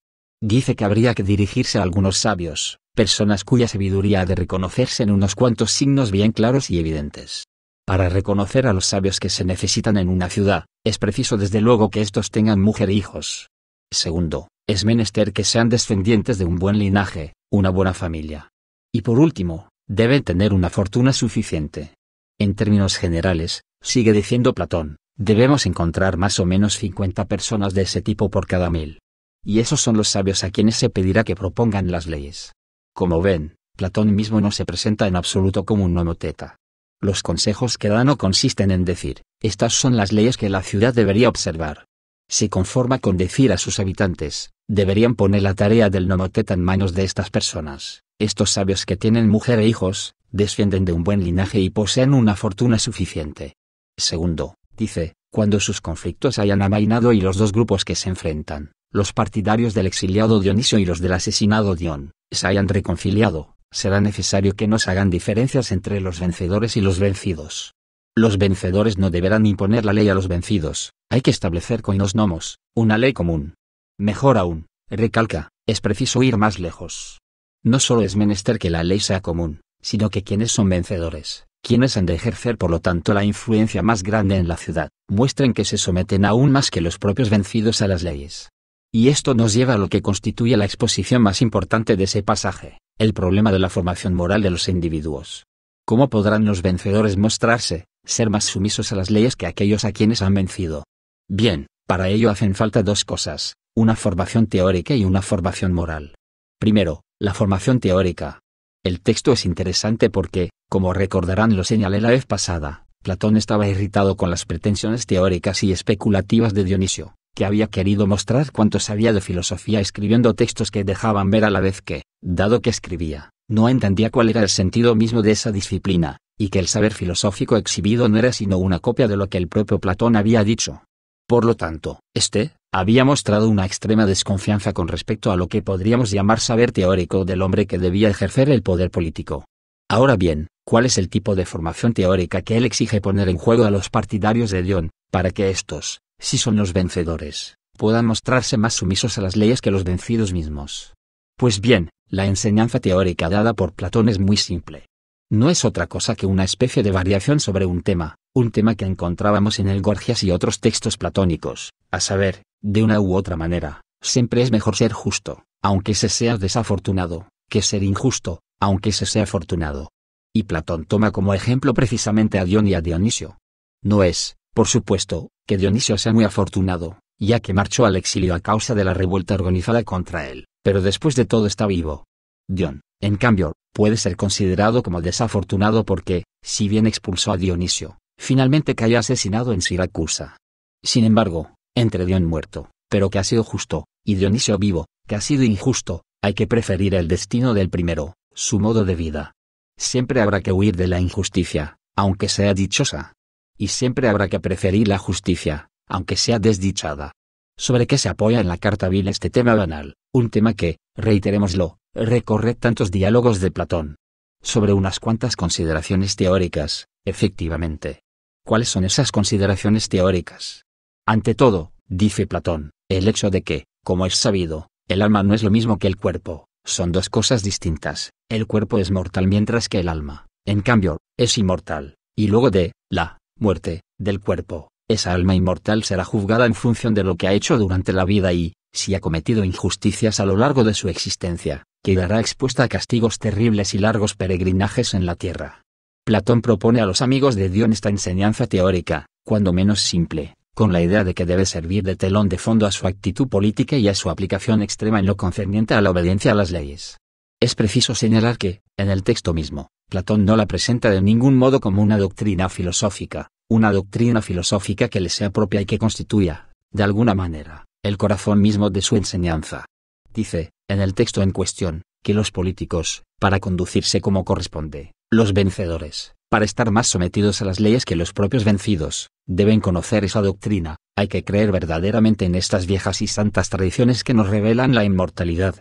Dice que habría que dirigirse a algunos sabios, personas cuya sabiduría ha de reconocerse en unos cuantos signos bien claros y evidentes. Para reconocer a los sabios que se necesitan en una ciudad, es preciso desde luego que estos tengan mujer e hijos. Segundo, es menester que sean descendientes de un buen linaje, una buena familia. Y por último, deben tener una fortuna suficiente. En términos generales, sigue diciendo Platón, debemos encontrar más o menos 50 personas de ese tipo por cada mil. Y esos son los sabios a quienes se pedirá que propongan las leyes. Como ven, Platón mismo no se presenta en absoluto como un nomoteta. Los consejos que da no consisten en decir, estas son las leyes que la ciudad debería observar. Se conforma con decir a sus habitantes, deberían poner la tarea del nomoteta en manos de estas personas, estos sabios que tienen mujer e hijos, descienden de un buen linaje y poseen una fortuna suficiente. Segundo, dice, cuando sus conflictos hayan amainado y los dos grupos que se enfrentan, los partidarios del exiliado Dionisio y los del asesinado Dion, se hayan reconciliado, será necesario que nos hagan diferencias entre los vencedores y los vencidos. Los vencedores no deberán imponer la ley a los vencidos, hay que establecer con los nomos, una ley común. Mejor aún, recalca, es preciso ir más lejos. No solo es menester que la ley sea común, sino que quienes son vencedores, quienes han de ejercer por lo tanto la influencia más grande en la ciudad, muestren que se someten aún más que los propios vencidos a las leyes. Y esto nos lleva a lo que constituye la exposición más importante de ese pasaje, el problema de la formación moral de los individuos. ¿Cómo podrán los vencedores mostrarse, ser más sumisos a las leyes que aquellos a quienes han vencido? Bien, para ello hacen falta dos cosas, una formación teórica y una formación moral. Primero, la formación teórica. El texto es interesante porque, como recordarán lo señalé la vez pasada, Platón estaba irritado con las pretensiones teóricas y especulativas de Dionisio que había querido mostrar cuánto sabía de filosofía escribiendo textos que dejaban ver a la vez que, dado que escribía, no entendía cuál era el sentido mismo de esa disciplina, y que el saber filosófico exhibido no era sino una copia de lo que el propio Platón había dicho. Por lo tanto, este, había mostrado una extrema desconfianza con respecto a lo que podríamos llamar saber teórico del hombre que debía ejercer el poder político. Ahora bien, ¿cuál es el tipo de formación teórica que él exige poner en juego a los partidarios de Dion, para que estos, si son los vencedores, puedan mostrarse más sumisos a las leyes que los vencidos mismos. Pues bien, la enseñanza teórica dada por Platón es muy simple. No es otra cosa que una especie de variación sobre un tema, un tema que encontrábamos en el Gorgias y otros textos platónicos, a saber, de una u otra manera, siempre es mejor ser justo, aunque se sea desafortunado, que ser injusto, aunque se sea afortunado. Y Platón toma como ejemplo precisamente a Dion y a Dionisio. No es, por supuesto, que Dionisio sea muy afortunado, ya que marchó al exilio a causa de la revuelta organizada contra él, pero después de todo está vivo. Dion, en cambio, puede ser considerado como desafortunado porque, si bien expulsó a Dionisio, finalmente cayó asesinado en Siracusa. Sin embargo, entre Dion muerto, pero que ha sido justo, y Dionisio vivo, que ha sido injusto, hay que preferir el destino del primero, su modo de vida. Siempre habrá que huir de la injusticia, aunque sea dichosa y siempre habrá que preferir la justicia, aunque sea desdichada. ¿Sobre qué se apoya en la carta vil este tema banal? Un tema que, reiterémoslo, recorre tantos diálogos de Platón. Sobre unas cuantas consideraciones teóricas, efectivamente. ¿Cuáles son esas consideraciones teóricas? Ante todo, dice Platón, el hecho de que, como es sabido, el alma no es lo mismo que el cuerpo, son dos cosas distintas, el cuerpo es mortal mientras que el alma, en cambio, es inmortal, y luego de, la muerte, del cuerpo, esa alma inmortal será juzgada en función de lo que ha hecho durante la vida y, si ha cometido injusticias a lo largo de su existencia, quedará expuesta a castigos terribles y largos peregrinajes en la tierra. Platón propone a los amigos de Dion esta enseñanza teórica, cuando menos simple, con la idea de que debe servir de telón de fondo a su actitud política y a su aplicación extrema en lo concerniente a la obediencia a las leyes. Es preciso señalar que, en el texto mismo, Platón no la presenta de ningún modo como una doctrina filosófica, una doctrina filosófica que le sea propia y que constituya, de alguna manera, el corazón mismo de su enseñanza. Dice, en el texto en cuestión, que los políticos, para conducirse como corresponde, los vencedores, para estar más sometidos a las leyes que los propios vencidos, deben conocer esa doctrina, hay que creer verdaderamente en estas viejas y santas tradiciones que nos revelan la inmortalidad,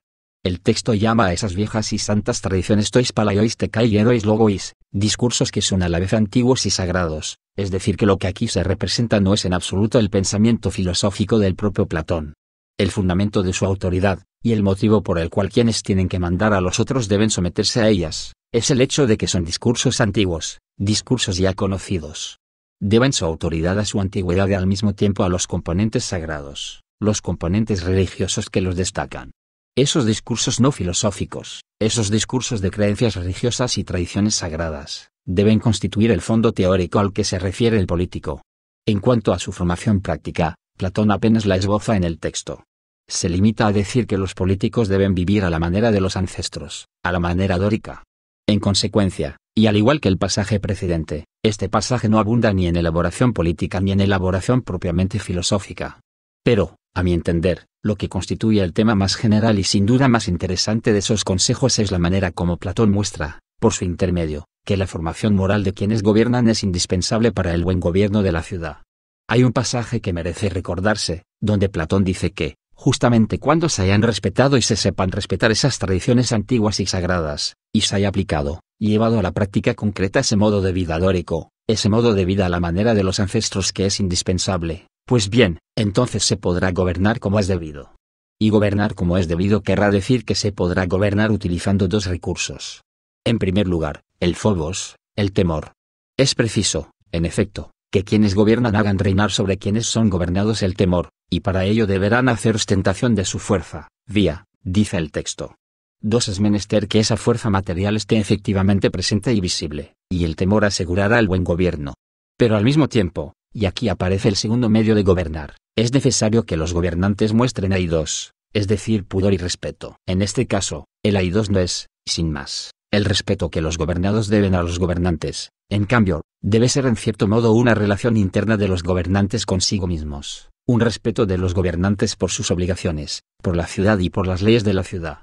el texto llama a esas viejas y santas tradiciones tois palaiois tecai y erois logois, discursos que son a la vez antiguos y sagrados, es decir que lo que aquí se representa no es en absoluto el pensamiento filosófico del propio Platón. El fundamento de su autoridad, y el motivo por el cual quienes tienen que mandar a los otros deben someterse a ellas, es el hecho de que son discursos antiguos, discursos ya conocidos. Deben su autoridad a su antigüedad y al mismo tiempo a los componentes sagrados, los componentes religiosos que los destacan. Esos discursos no filosóficos, esos discursos de creencias religiosas y tradiciones sagradas, deben constituir el fondo teórico al que se refiere el político. En cuanto a su formación práctica, Platón apenas la esboza en el texto. Se limita a decir que los políticos deben vivir a la manera de los ancestros, a la manera dórica. En consecuencia, y al igual que el pasaje precedente, este pasaje no abunda ni en elaboración política ni en elaboración propiamente filosófica. Pero, a mi entender, lo que constituye el tema más general y sin duda más interesante de esos consejos es la manera como Platón muestra, por su intermedio, que la formación moral de quienes gobiernan es indispensable para el buen gobierno de la ciudad. Hay un pasaje que merece recordarse, donde Platón dice que, justamente cuando se hayan respetado y se sepan respetar esas tradiciones antiguas y sagradas, y se haya aplicado, llevado a la práctica concreta ese modo de vida dórico, ese modo de vida a la manera de los ancestros que es indispensable, pues bien, entonces se podrá gobernar como es debido. Y gobernar como es debido querrá decir que se podrá gobernar utilizando dos recursos. En primer lugar, el fobos, el temor. Es preciso, en efecto, que quienes gobiernan hagan reinar sobre quienes son gobernados el temor, y para ello deberán hacer ostentación de su fuerza, vía, dice el texto. Dos es menester que esa fuerza material esté efectivamente presente y visible, y el temor asegurará el buen gobierno. Pero al mismo tiempo, y aquí aparece el segundo medio de gobernar. Es necesario que los gobernantes muestren aidos, es decir, pudor y respeto. En este caso, el aidos no es, sin más, el respeto que los gobernados deben a los gobernantes. En cambio, debe ser en cierto modo una relación interna de los gobernantes consigo mismos, un respeto de los gobernantes por sus obligaciones, por la ciudad y por las leyes de la ciudad.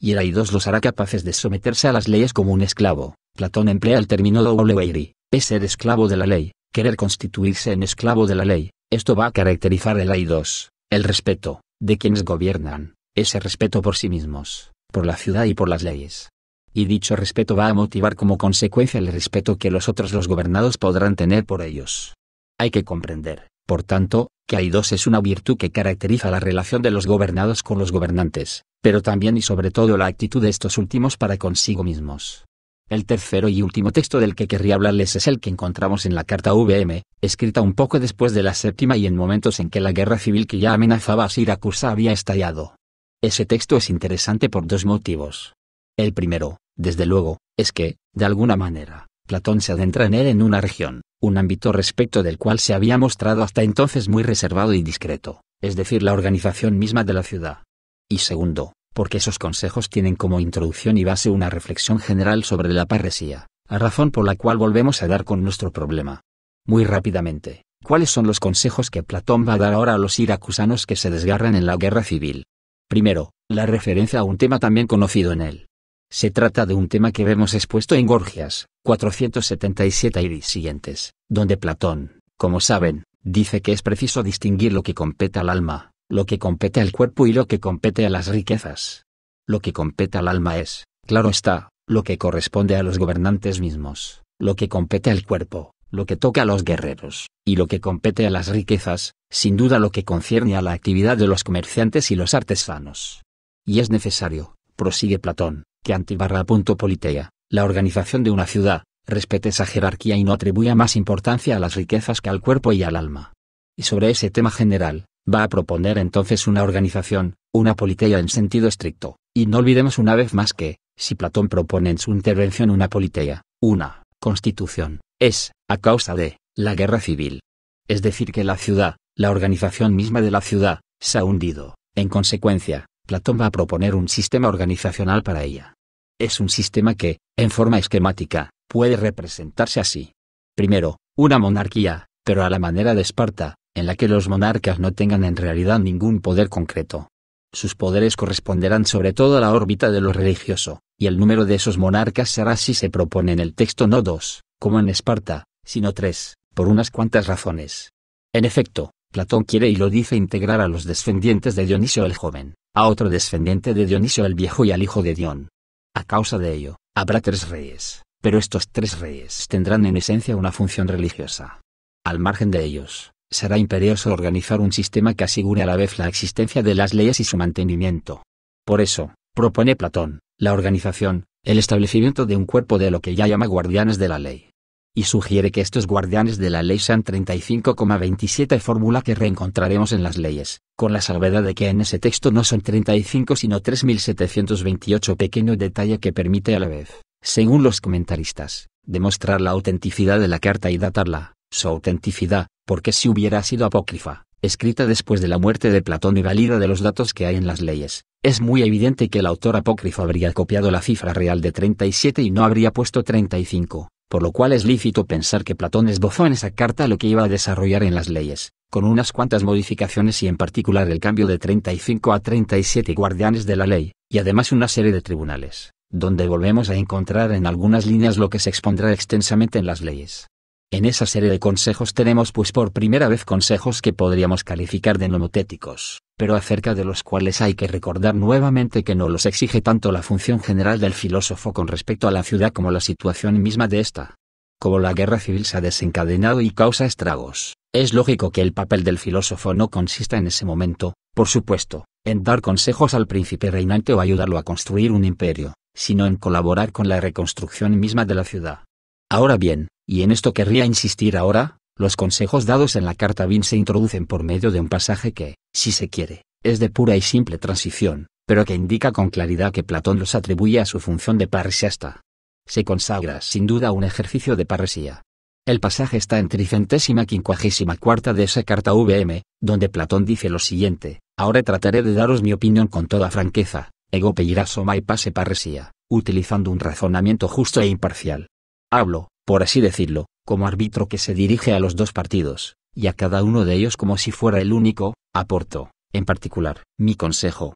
Y el aidos los hará capaces de someterse a las leyes como un esclavo. Platón emplea el término dobleweiri, es ser esclavo de la ley, querer constituirse en esclavo de la ley, esto va a caracterizar el aidos, el respeto, de quienes gobiernan, ese respeto por sí mismos, por la ciudad y por las leyes. Y dicho respeto va a motivar como consecuencia el respeto que los otros los gobernados podrán tener por ellos. Hay que comprender, por tanto, que aidos es una virtud que caracteriza la relación de los gobernados con los gobernantes, pero también y sobre todo la actitud de estos últimos para consigo mismos. El tercero y último texto del que querría hablarles es el que encontramos en la carta VM, escrita un poco después de la séptima y en momentos en que la guerra civil que ya amenazaba a Siracusa había estallado. Ese texto es interesante por dos motivos. El primero, desde luego, es que, de alguna manera, Platón se adentra en él en una región, un ámbito respecto del cual se había mostrado hasta entonces muy reservado y discreto, es decir, la organización misma de la ciudad. Y segundo, porque esos consejos tienen como introducción y base una reflexión general sobre la parresía, a razón por la cual volvemos a dar con nuestro problema. Muy rápidamente, ¿cuáles son los consejos que Platón va a dar ahora a los iracusanos que se desgarran en la guerra civil? Primero, la referencia a un tema también conocido en él. Se trata de un tema que vemos expuesto en Gorgias, 477 y siguientes, donde Platón, como saben, dice que es preciso distinguir lo que compete al alma, lo que compete al cuerpo y lo que compete a las riquezas. Lo que compete al alma es, claro está, lo que corresponde a los gobernantes mismos, lo que compete al cuerpo, lo que toca a los guerreros, y lo que compete a las riquezas, sin duda lo que concierne a la actividad de los comerciantes y los artesanos. Y es necesario, prosigue Platón, que antibarra punto politea, la organización de una ciudad, respete esa jerarquía y no atribuya más importancia a las riquezas que al cuerpo y al alma. Y sobre ese tema general, Va a proponer entonces una organización, una politeia en sentido estricto, y no olvidemos una vez más que, si Platón propone en su intervención una politeia, una constitución, es, a causa de, la guerra civil. Es decir, que la ciudad, la organización misma de la ciudad, se ha hundido. En consecuencia, Platón va a proponer un sistema organizacional para ella. Es un sistema que, en forma esquemática, puede representarse así. Primero, una monarquía, pero a la manera de Esparta, en la que los monarcas no tengan en realidad ningún poder concreto. Sus poderes corresponderán sobre todo a la órbita de lo religioso, y el número de esos monarcas será si se propone en el texto no dos, como en Esparta, sino tres, por unas cuantas razones. En efecto, Platón quiere y lo dice integrar a los descendientes de Dionisio el joven, a otro descendiente de Dionisio el viejo y al hijo de Dion. A causa de ello, habrá tres reyes, pero estos tres reyes tendrán en esencia una función religiosa. Al margen de ellos, será imperioso organizar un sistema que asegure a la vez la existencia de las leyes y su mantenimiento. Por eso, propone Platón, la organización, el establecimiento de un cuerpo de lo que ya llama guardianes de la ley. Y sugiere que estos guardianes de la ley sean 35,27 fórmula que reencontraremos en las leyes, con la salvedad de que en ese texto no son 35 sino 3728 pequeño detalle que permite a la vez, según los comentaristas, demostrar la autenticidad de la carta y datarla, su autenticidad, porque si hubiera sido apócrifa, escrita después de la muerte de Platón y válida de los datos que hay en las leyes, es muy evidente que el autor apócrifo habría copiado la cifra real de 37 y no habría puesto 35, por lo cual es lícito pensar que Platón esbozó en esa carta lo que iba a desarrollar en las leyes, con unas cuantas modificaciones y en particular el cambio de 35 a 37 guardianes de la ley, y además una serie de tribunales, donde volvemos a encontrar en algunas líneas lo que se expondrá extensamente en las leyes. En esa serie de consejos tenemos pues por primera vez consejos que podríamos calificar de nomotéticos, pero acerca de los cuales hay que recordar nuevamente que no los exige tanto la función general del filósofo con respecto a la ciudad como la situación misma de esta. Como la guerra civil se ha desencadenado y causa estragos, es lógico que el papel del filósofo no consista en ese momento, por supuesto, en dar consejos al príncipe reinante o ayudarlo a construir un imperio, sino en colaborar con la reconstrucción misma de la ciudad. Ahora bien, y en esto querría insistir ahora, los consejos dados en la carta BIN se introducen por medio de un pasaje que, si se quiere, es de pura y simple transición, pero que indica con claridad que Platón los atribuye a su función de parresiasta. Se consagra sin duda un ejercicio de parresía. El pasaje está en tricentésima quincuagésima cuarta de esa carta VM, donde Platón dice lo siguiente, ahora trataré de daros mi opinión con toda franqueza, ego soma y pase parresía, utilizando un razonamiento justo e imparcial. Hablo, por así decirlo, como árbitro que se dirige a los dos partidos, y a cada uno de ellos como si fuera el único, aporto, en particular, mi consejo,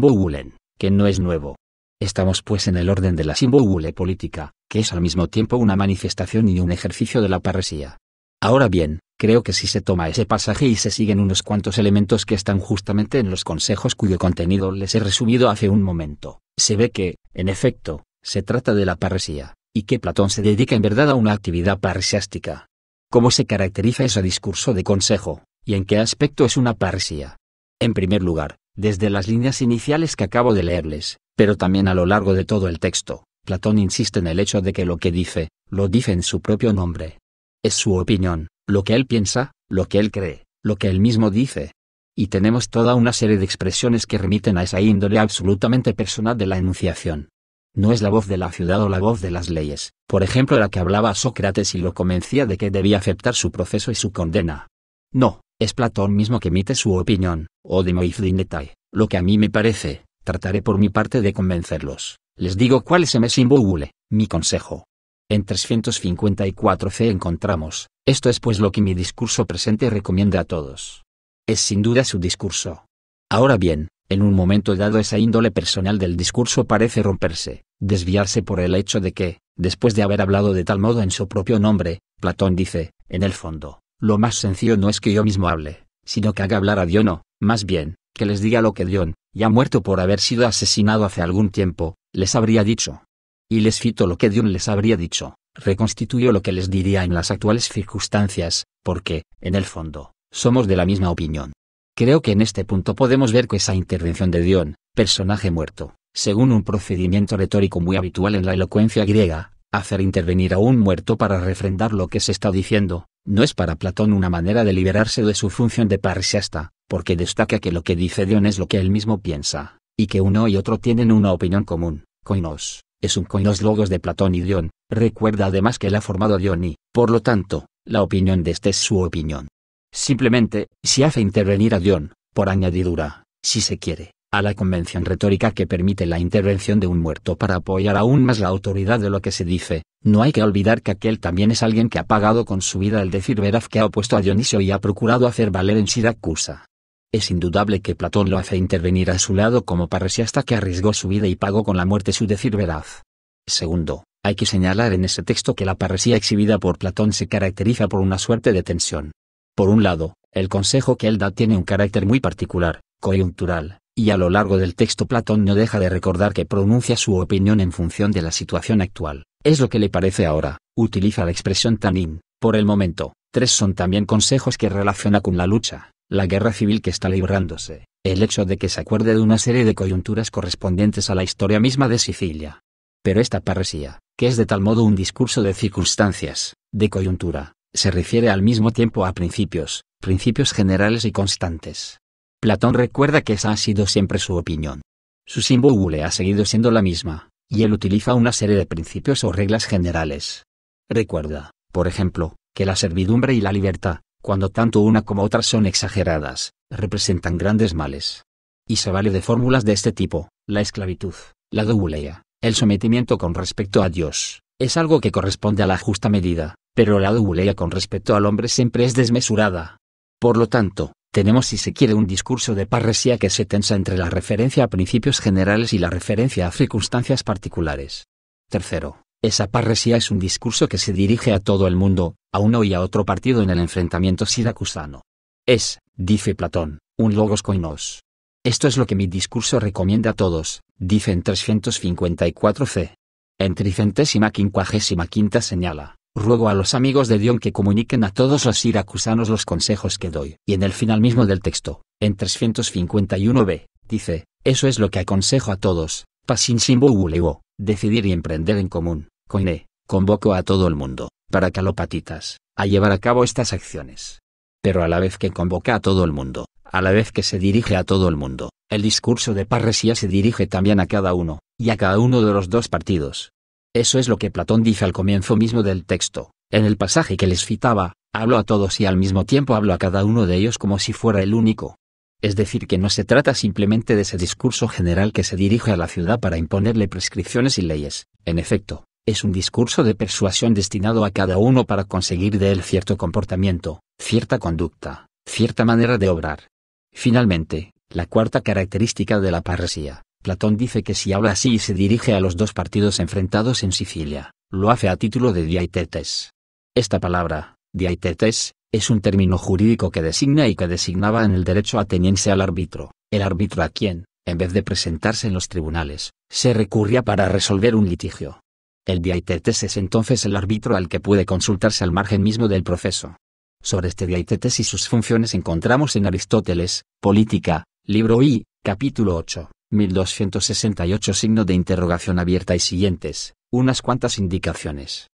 Wulen, que no es nuevo. Estamos pues en el orden de la Simboule política, que es al mismo tiempo una manifestación y un ejercicio de la parresía. Ahora bien, creo que si se toma ese pasaje y se siguen unos cuantos elementos que están justamente en los consejos cuyo contenido les he resumido hace un momento, se ve que, en efecto, se trata de la parresía y que Platón se dedica en verdad a una actividad parsiástica. ¿Cómo se caracteriza ese discurso de consejo, y en qué aspecto es una parsia? En primer lugar, desde las líneas iniciales que acabo de leerles, pero también a lo largo de todo el texto, Platón insiste en el hecho de que lo que dice, lo dice en su propio nombre. Es su opinión, lo que él piensa, lo que él cree, lo que él mismo dice. Y tenemos toda una serie de expresiones que remiten a esa índole absolutamente personal de la enunciación. No es la voz de la ciudad o la voz de las leyes, por ejemplo la que hablaba Sócrates y lo convencía de que debía aceptar su proceso y su condena. No, es Platón mismo que emite su opinión, o de Moifdinetai, lo que a mí me parece, trataré por mi parte de convencerlos. Les digo cuál es Mesimboule, mi consejo. En 354c encontramos, esto es pues lo que mi discurso presente recomienda a todos. Es sin duda su discurso. Ahora bien, en un momento dado esa índole personal del discurso parece romperse, desviarse por el hecho de que, después de haber hablado de tal modo en su propio nombre, Platón dice, en el fondo, lo más sencillo no es que yo mismo hable, sino que haga hablar a Diono, más bien, que les diga lo que Dion, ya muerto por haber sido asesinado hace algún tiempo, les habría dicho. Y les cito lo que Dion les habría dicho, reconstituyo lo que les diría en las actuales circunstancias, porque, en el fondo, somos de la misma opinión. Creo que en este punto podemos ver que esa intervención de Dion, personaje muerto, según un procedimiento retórico muy habitual en la elocuencia griega, hacer intervenir a un muerto para refrendar lo que se está diciendo, no es para Platón una manera de liberarse de su función de parsiasta, porque destaca que lo que dice Dion es lo que él mismo piensa, y que uno y otro tienen una opinión común, coinos, es un coinos logos de Platón y Dion, recuerda además que él ha formado a Dion y, por lo tanto, la opinión de este es su opinión. Simplemente, si hace intervenir a Dion, por añadidura, si se quiere, a la convención retórica que permite la intervención de un muerto para apoyar aún más la autoridad de lo que se dice. No hay que olvidar que aquel también es alguien que ha pagado con su vida el decir veraz que ha opuesto a Dionisio y ha procurado hacer valer en Siracusa. Es indudable que Platón lo hace intervenir a su lado como hasta que arriesgó su vida y pagó con la muerte su decir veraz. Segundo, hay que señalar en ese texto que la parresía exhibida por Platón se caracteriza por una suerte de tensión, por un lado, el consejo que él da tiene un carácter muy particular, coyuntural, y a lo largo del texto Platón no deja de recordar que pronuncia su opinión en función de la situación actual, es lo que le parece ahora, utiliza la expresión tanin, por el momento, tres son también consejos que relaciona con la lucha, la guerra civil que está librándose, el hecho de que se acuerde de una serie de coyunturas correspondientes a la historia misma de Sicilia. Pero esta parresía, que es de tal modo un discurso de circunstancias, de coyuntura, se refiere al mismo tiempo a principios, principios generales y constantes. Platón recuerda que esa ha sido siempre su opinión. Su símbolo ha seguido siendo la misma, y él utiliza una serie de principios o reglas generales. Recuerda, por ejemplo, que la servidumbre y la libertad, cuando tanto una como otra son exageradas, representan grandes males. Y se vale de fórmulas de este tipo, la esclavitud, la doubléa, el sometimiento con respecto a Dios, es algo que corresponde a la justa medida, pero la dublea con respecto al hombre siempre es desmesurada. Por lo tanto, tenemos si se quiere un discurso de parresía que se tensa entre la referencia a principios generales y la referencia a circunstancias particulares. Tercero, esa parresía es un discurso que se dirige a todo el mundo, a uno y a otro partido en el enfrentamiento siracusano. Es, dice Platón, un logos coinos. Esto es lo que mi discurso recomienda a todos, dice en 354c. En tricentésima quinta señala, Ruego a los amigos de Dion que comuniquen a todos los siracusanos los consejos que doy. Y en el final mismo del texto, en 351b, dice, eso es lo que aconsejo a todos, pasinsimbouleo, decidir y emprender en común, coine, convoco a todo el mundo, para calopatitas, a llevar a cabo estas acciones. Pero a la vez que convoca a todo el mundo, a la vez que se dirige a todo el mundo, el discurso de Parresía se dirige también a cada uno, y a cada uno de los dos partidos, eso es lo que Platón dice al comienzo mismo del texto. En el pasaje que les citaba, hablo a todos y al mismo tiempo hablo a cada uno de ellos como si fuera el único. Es decir, que no se trata simplemente de ese discurso general que se dirige a la ciudad para imponerle prescripciones y leyes. En efecto, es un discurso de persuasión destinado a cada uno para conseguir de él cierto comportamiento, cierta conducta, cierta manera de obrar. Finalmente, la cuarta característica de la parresía, Platón dice que si habla así y se dirige a los dos partidos enfrentados en Sicilia, lo hace a título de diaitetes. Esta palabra, diaitetes, es un término jurídico que designa y que designaba en el derecho ateniense al árbitro, el árbitro a quien, en vez de presentarse en los tribunales, se recurría para resolver un litigio. El diaitetes es entonces el árbitro al que puede consultarse al margen mismo del proceso. Sobre este diaitetes y sus funciones encontramos en Aristóteles, Política, libro I, capítulo 8. 1268 signo de interrogación abierta y siguientes, unas cuantas indicaciones.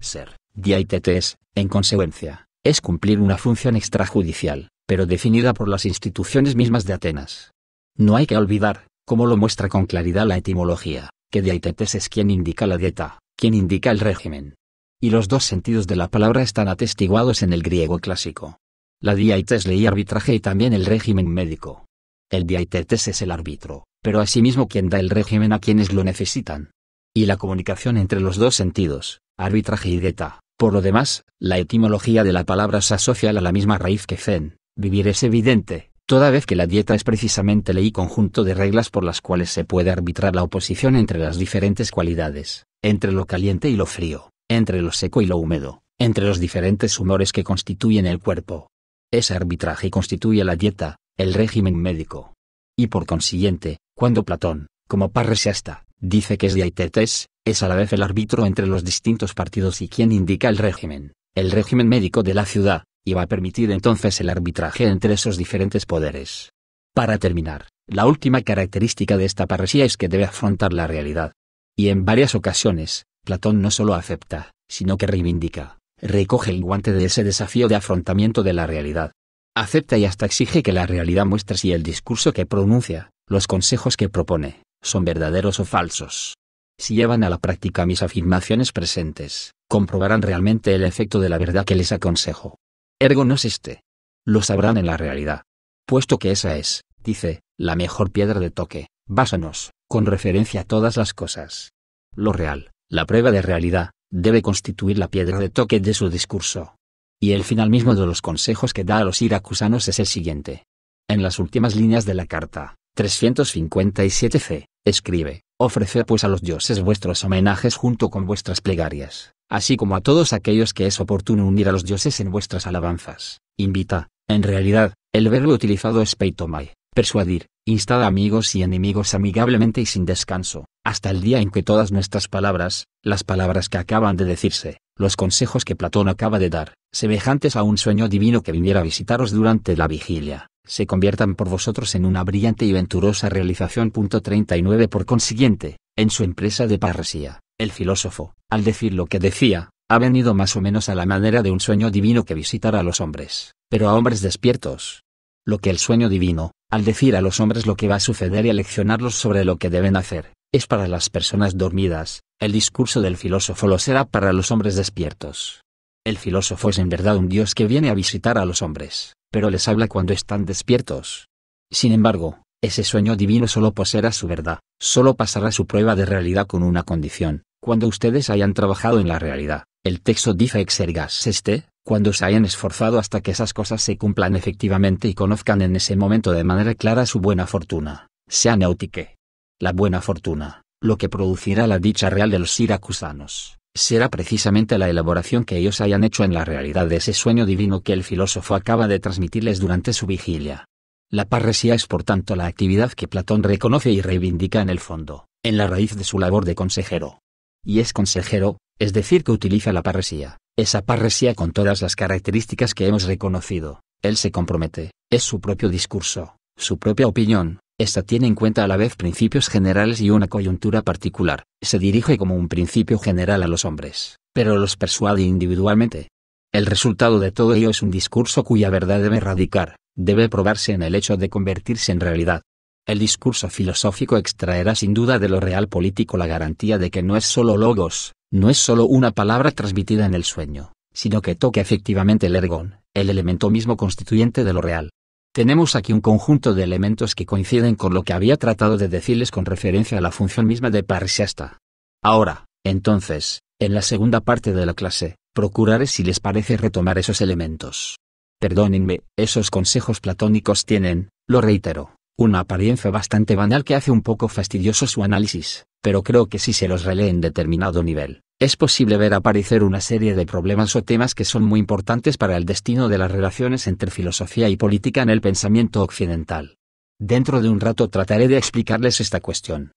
Ser, diaitetes, en consecuencia, es cumplir una función extrajudicial, pero definida por las instituciones mismas de Atenas. No hay que olvidar, como lo muestra con claridad la etimología, que diaitetes es quien indica la dieta, quien indica el régimen. Y los dos sentidos de la palabra están atestiguados en el griego clásico. La diaites leía arbitraje y también el régimen médico. El diaitetes es el árbitro, pero asimismo quien da el régimen a quienes lo necesitan. Y la comunicación entre los dos sentidos, arbitraje y dieta, Por lo demás, la etimología de la palabra se asocia a la misma raíz que zen, vivir es evidente, toda vez que la dieta es precisamente ley conjunto de reglas por las cuales se puede arbitrar la oposición entre las diferentes cualidades, entre lo caliente y lo frío, entre lo seco y lo húmedo, entre los diferentes humores que constituyen el cuerpo. Ese arbitraje constituye la dieta, el régimen médico. Y por consiguiente, cuando Platón, como parresiasta, dice que es Diaitetes, es a la vez el árbitro entre los distintos partidos y quien indica el régimen, el régimen médico de la ciudad, y va a permitir entonces el arbitraje entre esos diferentes poderes. Para terminar, la última característica de esta parresía es que debe afrontar la realidad. Y en varias ocasiones, Platón no solo acepta, sino que reivindica, recoge el guante de ese desafío de afrontamiento de la realidad. Acepta y hasta exige que la realidad muestre si el discurso que pronuncia, los consejos que propone, ¿son verdaderos o falsos? Si llevan a la práctica mis afirmaciones presentes, comprobarán realmente el efecto de la verdad que les aconsejo. Ergo no es este. Lo sabrán en la realidad. Puesto que esa es, dice, la mejor piedra de toque, básanos, con referencia a todas las cosas. Lo real, la prueba de realidad, debe constituir la piedra de toque de su discurso. Y el final mismo de los consejos que da a los iracusanos es el siguiente. En las últimas líneas de la carta, 357c, escribe, ofrece pues a los dioses vuestros homenajes junto con vuestras plegarias, así como a todos aquellos que es oportuno unir a los dioses en vuestras alabanzas. Invita, en realidad, el verbo utilizado es peitomai, persuadir, instar a amigos y enemigos amigablemente y sin descanso, hasta el día en que todas nuestras palabras, las palabras que acaban de decirse, los consejos que Platón acaba de dar, semejantes a un sueño divino que viniera a visitaros durante la vigilia, se conviertan por vosotros en una brillante y venturosa realización. 39 Por consiguiente, en su empresa de parresía, el filósofo, al decir lo que decía, ha venido más o menos a la manera de un sueño divino que visitará a los hombres, pero a hombres despiertos. Lo que el sueño divino, al decir a los hombres lo que va a suceder y a leccionarlos sobre lo que deben hacer, es para las personas dormidas, el discurso del filósofo lo será para los hombres despiertos. El filósofo es en verdad un dios que viene a visitar a los hombres pero les habla cuando están despiertos. Sin embargo, ese sueño divino solo poseerá su verdad, solo pasará su prueba de realidad con una condición, cuando ustedes hayan trabajado en la realidad. El texto dice exergas este, cuando se hayan esforzado hasta que esas cosas se cumplan efectivamente y conozcan en ese momento de manera clara su buena fortuna, sea nautique. La buena fortuna, lo que producirá la dicha real de los siracusanos será precisamente la elaboración que ellos hayan hecho en la realidad de ese sueño divino que el filósofo acaba de transmitirles durante su vigilia. La parresía es por tanto la actividad que Platón reconoce y reivindica en el fondo, en la raíz de su labor de consejero. Y es consejero, es decir, que utiliza la parresía, esa parresía con todas las características que hemos reconocido. Él se compromete, es su propio discurso, su propia opinión, esta tiene en cuenta a la vez principios generales y una coyuntura particular, se dirige como un principio general a los hombres, pero los persuade individualmente. El resultado de todo ello es un discurso cuya verdad debe radicar, debe probarse en el hecho de convertirse en realidad. El discurso filosófico extraerá sin duda de lo real político la garantía de que no es solo logos, no es solo una palabra transmitida en el sueño, sino que toca efectivamente el ergón, el elemento mismo constituyente de lo real. Tenemos aquí un conjunto de elementos que coinciden con lo que había tratado de decirles con referencia a la función misma de Parsiasta. Ahora, entonces, en la segunda parte de la clase, procuraré si les parece retomar esos elementos. Perdónenme, esos consejos platónicos tienen, lo reitero, una apariencia bastante banal que hace un poco fastidioso su análisis, pero creo que si se los relee en determinado nivel, es posible ver aparecer una serie de problemas o temas que son muy importantes para el destino de las relaciones entre filosofía y política en el pensamiento occidental. Dentro de un rato trataré de explicarles esta cuestión.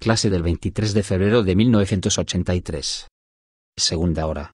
Clase del 23 de febrero de 1983. Segunda hora.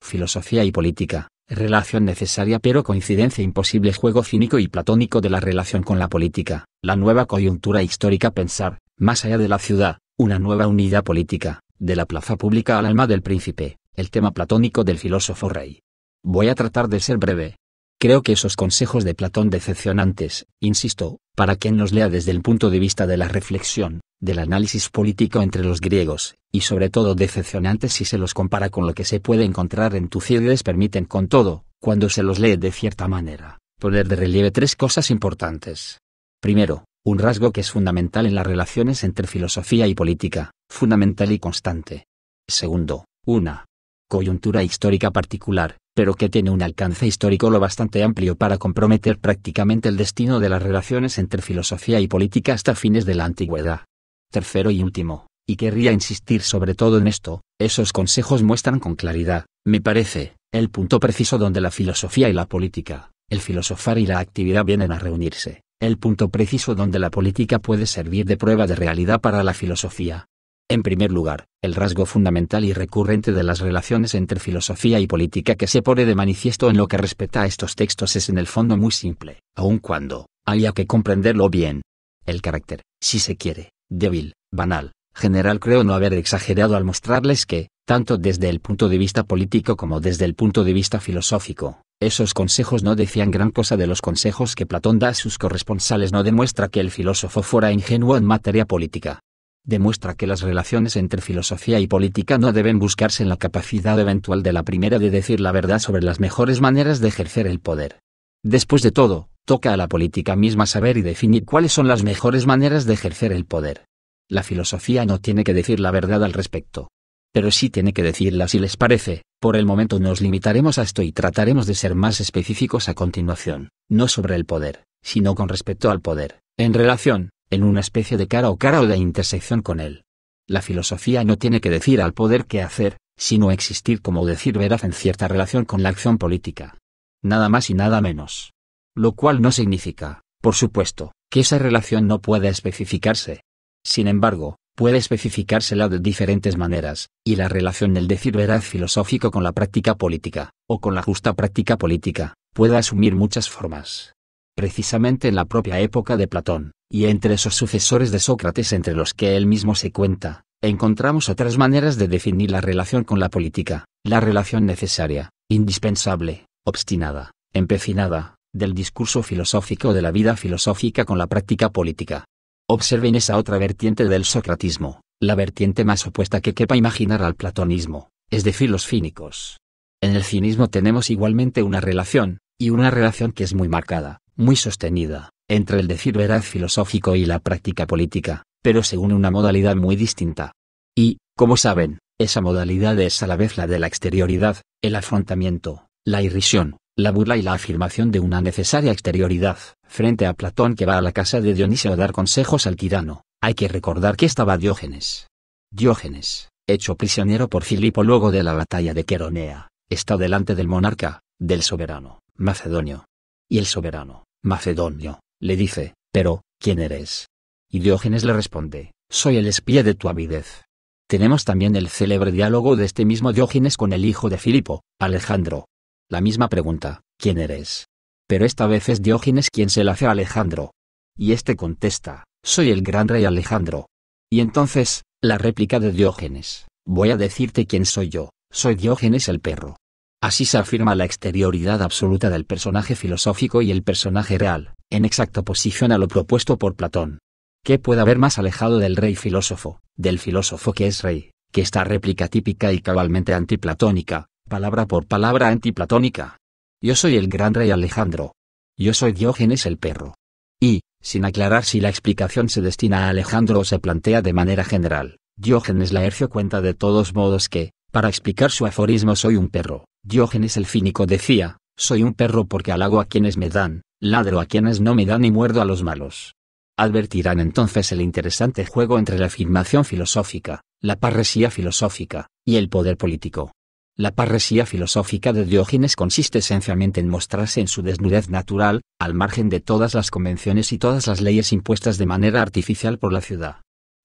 Filosofía y política, relación necesaria pero coincidencia imposible juego cínico y platónico de la relación con la política, la nueva coyuntura histórica pensar, más allá de la ciudad, una nueva unidad política, de la plaza pública al alma del príncipe, el tema platónico del filósofo rey. Voy a tratar de ser breve. Creo que esos consejos de Platón decepcionantes, insisto, para quien los lea desde el punto de vista de la reflexión, del análisis político entre los griegos, y sobre todo decepcionantes si se los compara con lo que se puede encontrar en les permiten con todo, cuando se los lee de cierta manera, poner de relieve tres cosas importantes. Primero, un rasgo que es fundamental en las relaciones entre filosofía y política, fundamental y constante. Segundo, una coyuntura histórica particular, pero que tiene un alcance histórico lo bastante amplio para comprometer prácticamente el destino de las relaciones entre filosofía y política hasta fines de la antigüedad. Tercero y último, y querría insistir sobre todo en esto, esos consejos muestran con claridad, me parece, el punto preciso donde la filosofía y la política, el filosofar y la actividad vienen a reunirse el punto preciso donde la política puede servir de prueba de realidad para la filosofía. En primer lugar, el rasgo fundamental y recurrente de las relaciones entre filosofía y política que se pone de manifiesto en lo que respecta a estos textos es en el fondo muy simple, aun cuando haya que comprenderlo bien. El carácter, si se quiere, débil, banal, general creo no haber exagerado al mostrarles que, tanto desde el punto de vista político como desde el punto de vista filosófico, esos consejos no decían gran cosa de los consejos que Platón da a sus corresponsales. No demuestra que el filósofo fuera ingenuo en materia política. Demuestra que las relaciones entre filosofía y política no deben buscarse en la capacidad eventual de la primera de decir la verdad sobre las mejores maneras de ejercer el poder. Después de todo, toca a la política misma saber y definir cuáles son las mejores maneras de ejercer el poder. La filosofía no tiene que decir la verdad al respecto. Pero sí tiene que decirla si les parece, por el momento nos limitaremos a esto y trataremos de ser más específicos a continuación, no sobre el poder, sino con respecto al poder, en relación, en una especie de cara o cara o de intersección con él. La filosofía no tiene que decir al poder qué hacer, sino existir como decir veraz en cierta relación con la acción política. Nada más y nada menos. Lo cual no significa, por supuesto, que esa relación no pueda especificarse. Sin embargo, puede especificársela de diferentes maneras, y la relación del decir veraz filosófico con la práctica política, o con la justa práctica política, puede asumir muchas formas. Precisamente en la propia época de Platón, y entre esos sucesores de Sócrates entre los que él mismo se cuenta, encontramos otras maneras de definir la relación con la política, la relación necesaria, indispensable, obstinada, empecinada, del discurso filosófico o de la vida filosófica con la práctica política, Observen esa otra vertiente del socratismo, la vertiente más opuesta que quepa imaginar al platonismo, es decir, los cínicos. En el cinismo tenemos igualmente una relación, y una relación que es muy marcada, muy sostenida, entre el decir veraz filosófico y la práctica política, pero según una modalidad muy distinta. Y, como saben, esa modalidad es a la vez la de la exterioridad, el afrontamiento, la irrisión, la burla y la afirmación de una necesaria exterioridad. Frente a Platón que va a la casa de Dionisio a dar consejos al tirano, hay que recordar que estaba Diógenes. Diógenes, hecho prisionero por Filipo luego de la batalla de Queronea, está delante del monarca, del soberano, macedonio. Y el soberano, macedonio, le dice, pero, ¿quién eres? Y Diógenes le responde, soy el espía de tu avidez. Tenemos también el célebre diálogo de este mismo Diógenes con el hijo de Filipo, Alejandro, la misma pregunta, ¿quién eres? Pero esta vez es Diógenes quien se la hace a Alejandro. Y este contesta, soy el gran rey Alejandro. Y entonces, la réplica de Diógenes, voy a decirte quién soy yo, soy Diógenes el perro. Así se afirma la exterioridad absoluta del personaje filosófico y el personaje real, en exacta oposición a lo propuesto por Platón. ¿Qué puede haber más alejado del rey filósofo, del filósofo que es rey, que esta réplica típica y cabalmente antiplatónica, palabra por palabra antiplatónica. Yo soy el gran rey Alejandro. Yo soy Diógenes el perro. Y, sin aclarar si la explicación se destina a Alejandro o se plantea de manera general, Diógenes Laercio cuenta de todos modos que, para explicar su aforismo soy un perro, Diógenes el fínico decía, soy un perro porque halago a quienes me dan, ladro a quienes no me dan y muerdo a los malos. Advertirán entonces el interesante juego entre la afirmación filosófica, la parresía filosófica, y el poder político. La parresía filosófica de Diógenes consiste esencialmente en mostrarse en su desnudez natural, al margen de todas las convenciones y todas las leyes impuestas de manera artificial por la ciudad.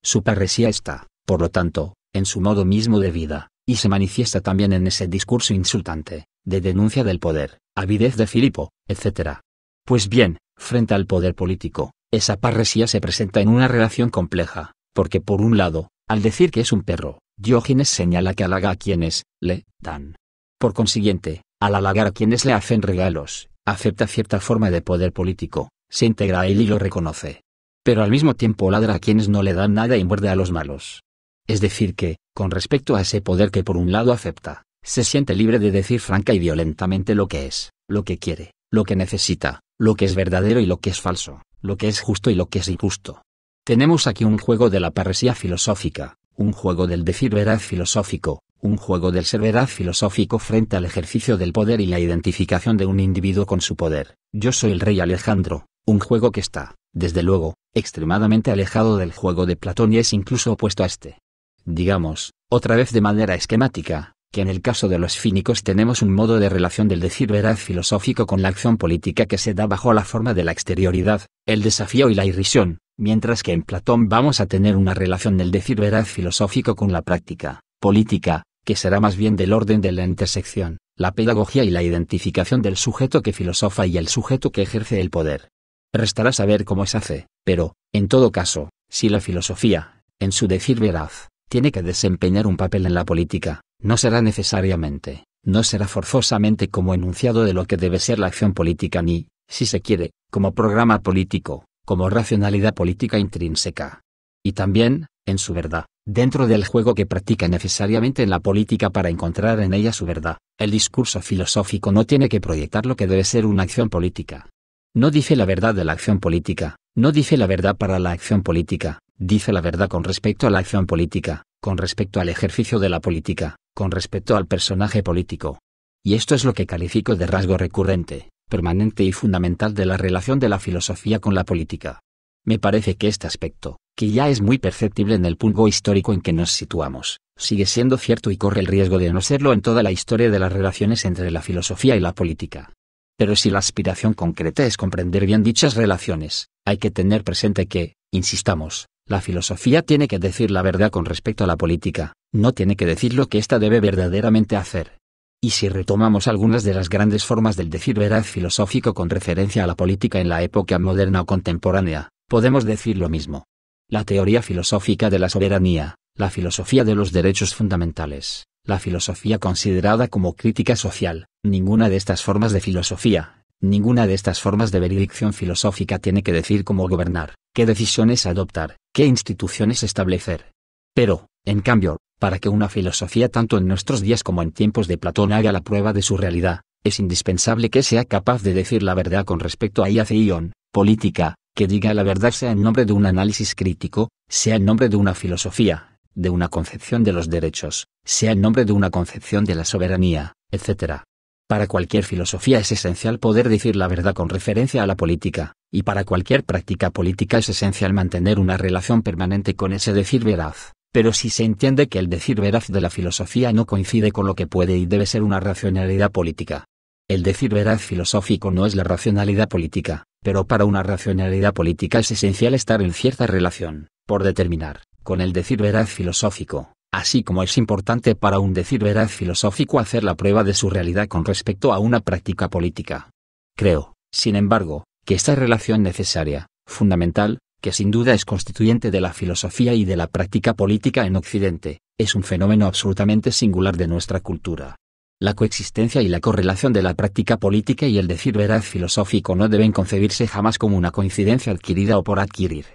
Su parresía está, por lo tanto, en su modo mismo de vida, y se manifiesta también en ese discurso insultante, de denuncia del poder, avidez de Filipo, etc. Pues bien, frente al poder político, esa parresía se presenta en una relación compleja, porque por un lado, al decir que es un perro, Diógenes señala que halaga a quienes le dan. Por consiguiente, al halagar a quienes le hacen regalos, acepta cierta forma de poder político, se integra a él y lo reconoce. Pero al mismo tiempo ladra a quienes no le dan nada y muerde a los malos. Es decir que, con respecto a ese poder que por un lado acepta, se siente libre de decir franca y violentamente lo que es, lo que quiere, lo que necesita, lo que es verdadero y lo que es falso, lo que es justo y lo que es injusto. Tenemos aquí un juego de la parresía filosófica, un juego del decir veraz filosófico, un juego del ser veraz filosófico frente al ejercicio del poder y la identificación de un individuo con su poder. Yo soy el rey Alejandro, un juego que está, desde luego, extremadamente alejado del juego de Platón y es incluso opuesto a este. Digamos, otra vez de manera esquemática, que en el caso de los fínicos tenemos un modo de relación del decir veraz filosófico con la acción política que se da bajo la forma de la exterioridad, el desafío y la irrisión, mientras que en Platón vamos a tener una relación del decir veraz filosófico con la práctica, política, que será más bien del orden de la intersección, la pedagogía y la identificación del sujeto que filosofa y el sujeto que ejerce el poder. Restará saber cómo se hace, pero, en todo caso, si la filosofía, en su decir veraz, tiene que desempeñar un papel en la política, no será necesariamente, no será forzosamente como enunciado de lo que debe ser la acción política ni, si se quiere, como programa político, como racionalidad política intrínseca. Y también, en su verdad, dentro del juego que practica necesariamente en la política para encontrar en ella su verdad, el discurso filosófico no tiene que proyectar lo que debe ser una acción política. No dice la verdad de la acción política, no dice la verdad para la acción política, dice la verdad con respecto a la acción política, con respecto al ejercicio de la política, con respecto al personaje político. Y esto es lo que califico de rasgo recurrente permanente y fundamental de la relación de la filosofía con la política. Me parece que este aspecto, que ya es muy perceptible en el pulgo histórico en que nos situamos, sigue siendo cierto y corre el riesgo de no serlo en toda la historia de las relaciones entre la filosofía y la política. Pero si la aspiración concreta es comprender bien dichas relaciones, hay que tener presente que, insistamos, la filosofía tiene que decir la verdad con respecto a la política, no tiene que decir lo que ésta debe verdaderamente hacer, y si retomamos algunas de las grandes formas del decir veraz filosófico con referencia a la política en la época moderna o contemporánea, podemos decir lo mismo. La teoría filosófica de la soberanía, la filosofía de los derechos fundamentales, la filosofía considerada como crítica social, ninguna de estas formas de filosofía, ninguna de estas formas de veredicción filosófica tiene que decir cómo gobernar, qué decisiones adoptar, qué instituciones establecer. Pero, en cambio, para que una filosofía tanto en nuestros días como en tiempos de Platón haga la prueba de su realidad, es indispensable que sea capaz de decir la verdad con respecto a Iaceion, política, que diga la verdad sea en nombre de un análisis crítico, sea en nombre de una filosofía, de una concepción de los derechos, sea en nombre de una concepción de la soberanía, etc. Para cualquier filosofía es esencial poder decir la verdad con referencia a la política, y para cualquier práctica política es esencial mantener una relación permanente con ese decir veraz, pero si se entiende que el decir veraz de la filosofía no coincide con lo que puede y debe ser una racionalidad política. El decir veraz filosófico no es la racionalidad política, pero para una racionalidad política es esencial estar en cierta relación, por determinar, con el decir veraz filosófico, así como es importante para un decir veraz filosófico hacer la prueba de su realidad con respecto a una práctica política. Creo, sin embargo, que esta relación necesaria, fundamental, que sin duda es constituyente de la filosofía y de la práctica política en Occidente, es un fenómeno absolutamente singular de nuestra cultura. La coexistencia y la correlación de la práctica política y el decir verdad filosófico no deben concebirse jamás como una coincidencia adquirida o por adquirir.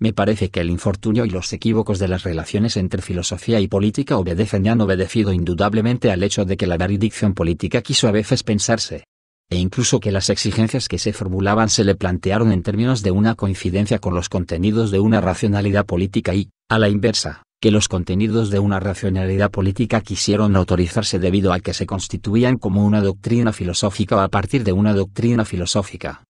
Me parece que el infortunio y los equívocos de las relaciones entre filosofía y política obedecen y han obedecido indudablemente al hecho de que la veridicción política quiso a veces pensarse, e incluso que las exigencias que se formulaban se le plantearon en términos de una coincidencia con los contenidos de una racionalidad política y, a la inversa, que los contenidos de una racionalidad política quisieron autorizarse debido a que se constituían como una doctrina filosófica o a partir de una doctrina filosófica.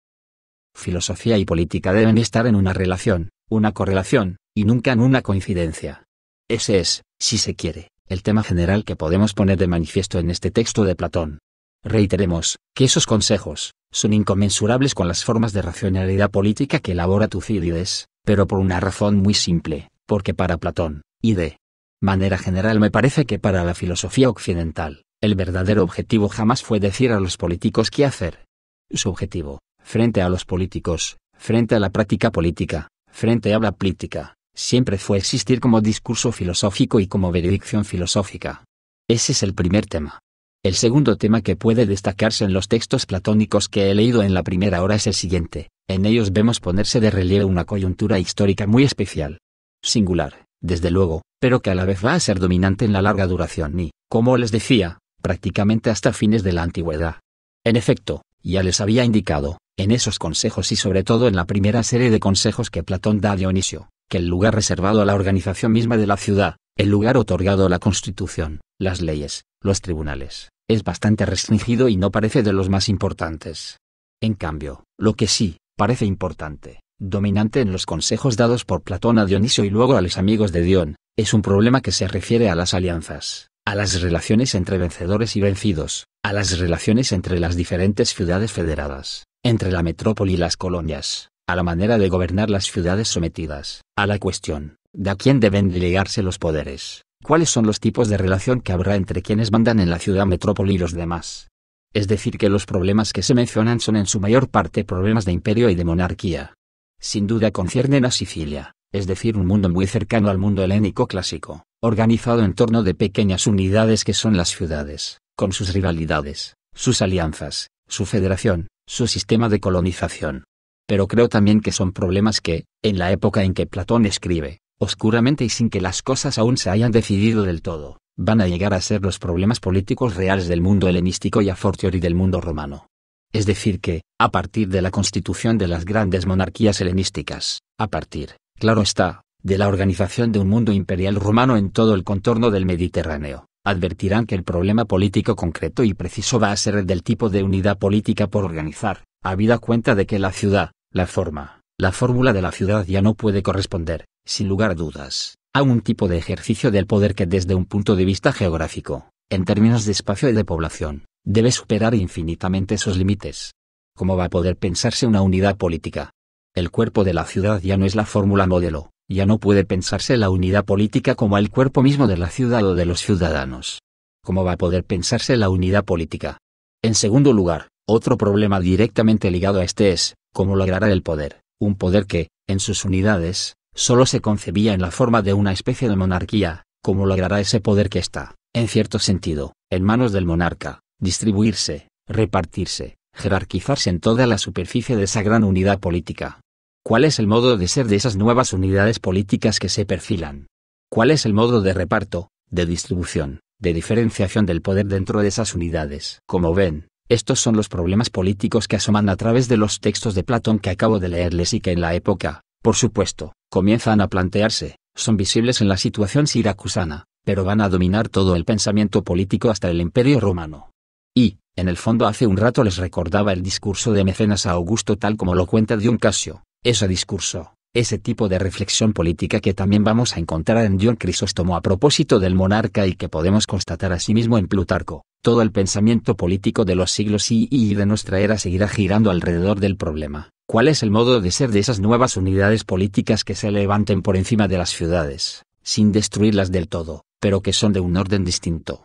Filosofía y política deben estar en una relación, una correlación, y nunca en una coincidencia. Ese es, si se quiere, el tema general que podemos poner de manifiesto en este texto de Platón. Reiteremos, que esos consejos, son inconmensurables con las formas de racionalidad política que elabora Tucídides, pero por una razón muy simple, porque para Platón, y de manera general me parece que para la filosofía occidental, el verdadero objetivo jamás fue decir a los políticos qué hacer. Su objetivo, frente a los políticos, frente a la práctica política, frente a la política, siempre fue existir como discurso filosófico y como veredicción filosófica. Ese es el primer tema. El segundo tema que puede destacarse en los textos platónicos que he leído en la primera hora es el siguiente. En ellos vemos ponerse de relieve una coyuntura histórica muy especial. Singular, desde luego, pero que a la vez va a ser dominante en la larga duración y, como les decía, prácticamente hasta fines de la antigüedad. En efecto, ya les había indicado, en esos consejos y sobre todo en la primera serie de consejos que Platón da a Dionisio, que el lugar reservado a la organización misma de la ciudad, el lugar otorgado a la constitución, las leyes, los tribunales. Es bastante restringido y no parece de los más importantes. En cambio, lo que sí, parece importante, dominante en los consejos dados por Platón a Dionisio y luego a los amigos de Dion, es un problema que se refiere a las alianzas, a las relaciones entre vencedores y vencidos, a las relaciones entre las diferentes ciudades federadas, entre la metrópoli y las colonias, a la manera de gobernar las ciudades sometidas, a la cuestión de a quién deben delegarse los poderes, cuáles son los tipos de relación que habrá entre quienes mandan en la ciudad metrópoli y los demás. Es decir, que los problemas que se mencionan son en su mayor parte problemas de imperio y de monarquía. Sin duda conciernen a Sicilia, es decir, un mundo muy cercano al mundo helénico clásico, organizado en torno de pequeñas unidades que son las ciudades, con sus rivalidades, sus alianzas, su federación, su sistema de colonización. Pero creo también que son problemas que, en la época en que Platón escribe, oscuramente y sin que las cosas aún se hayan decidido del todo, van a llegar a ser los problemas políticos reales del mundo helenístico y a fortiori del mundo romano. Es decir que, a partir de la constitución de las grandes monarquías helenísticas, a partir, claro está, de la organización de un mundo imperial romano en todo el contorno del Mediterráneo, advertirán que el problema político concreto y preciso va a ser el del tipo de unidad política por organizar, habida cuenta de que la ciudad, la forma, la fórmula de la ciudad ya no puede corresponder, sin lugar a dudas, a un tipo de ejercicio del poder que desde un punto de vista geográfico, en términos de espacio y de población, debe superar infinitamente esos límites. ¿Cómo va a poder pensarse una unidad política? El cuerpo de la ciudad ya no es la fórmula modelo, ya no puede pensarse la unidad política como el cuerpo mismo de la ciudad o de los ciudadanos. ¿Cómo va a poder pensarse la unidad política? En segundo lugar, otro problema directamente ligado a este es, ¿cómo logrará el poder? Un poder que, en sus unidades, solo se concebía en la forma de una especie de monarquía, como logrará ese poder que está, en cierto sentido, en manos del monarca, distribuirse, repartirse, jerarquizarse en toda la superficie de esa gran unidad política. ¿Cuál es el modo de ser de esas nuevas unidades políticas que se perfilan? ¿Cuál es el modo de reparto, de distribución, de diferenciación del poder dentro de esas unidades? Como ven, estos son los problemas políticos que asoman a través de los textos de Platón que acabo de leerles y que en la época, por supuesto, comienzan a plantearse, son visibles en la situación siracusana, pero van a dominar todo el pensamiento político hasta el Imperio Romano. Y, en el fondo hace un rato les recordaba el discurso de Mecenas a Augusto tal como lo cuenta Dion Casio, ese discurso, ese tipo de reflexión política que también vamos a encontrar en John Crisóstomo a propósito del monarca y que podemos constatar asimismo en Plutarco. Todo el pensamiento político de los siglos y, y de nuestra era seguirá girando alrededor del problema. ¿Cuál es el modo de ser de esas nuevas unidades políticas que se levanten por encima de las ciudades, sin destruirlas del todo, pero que son de un orden distinto?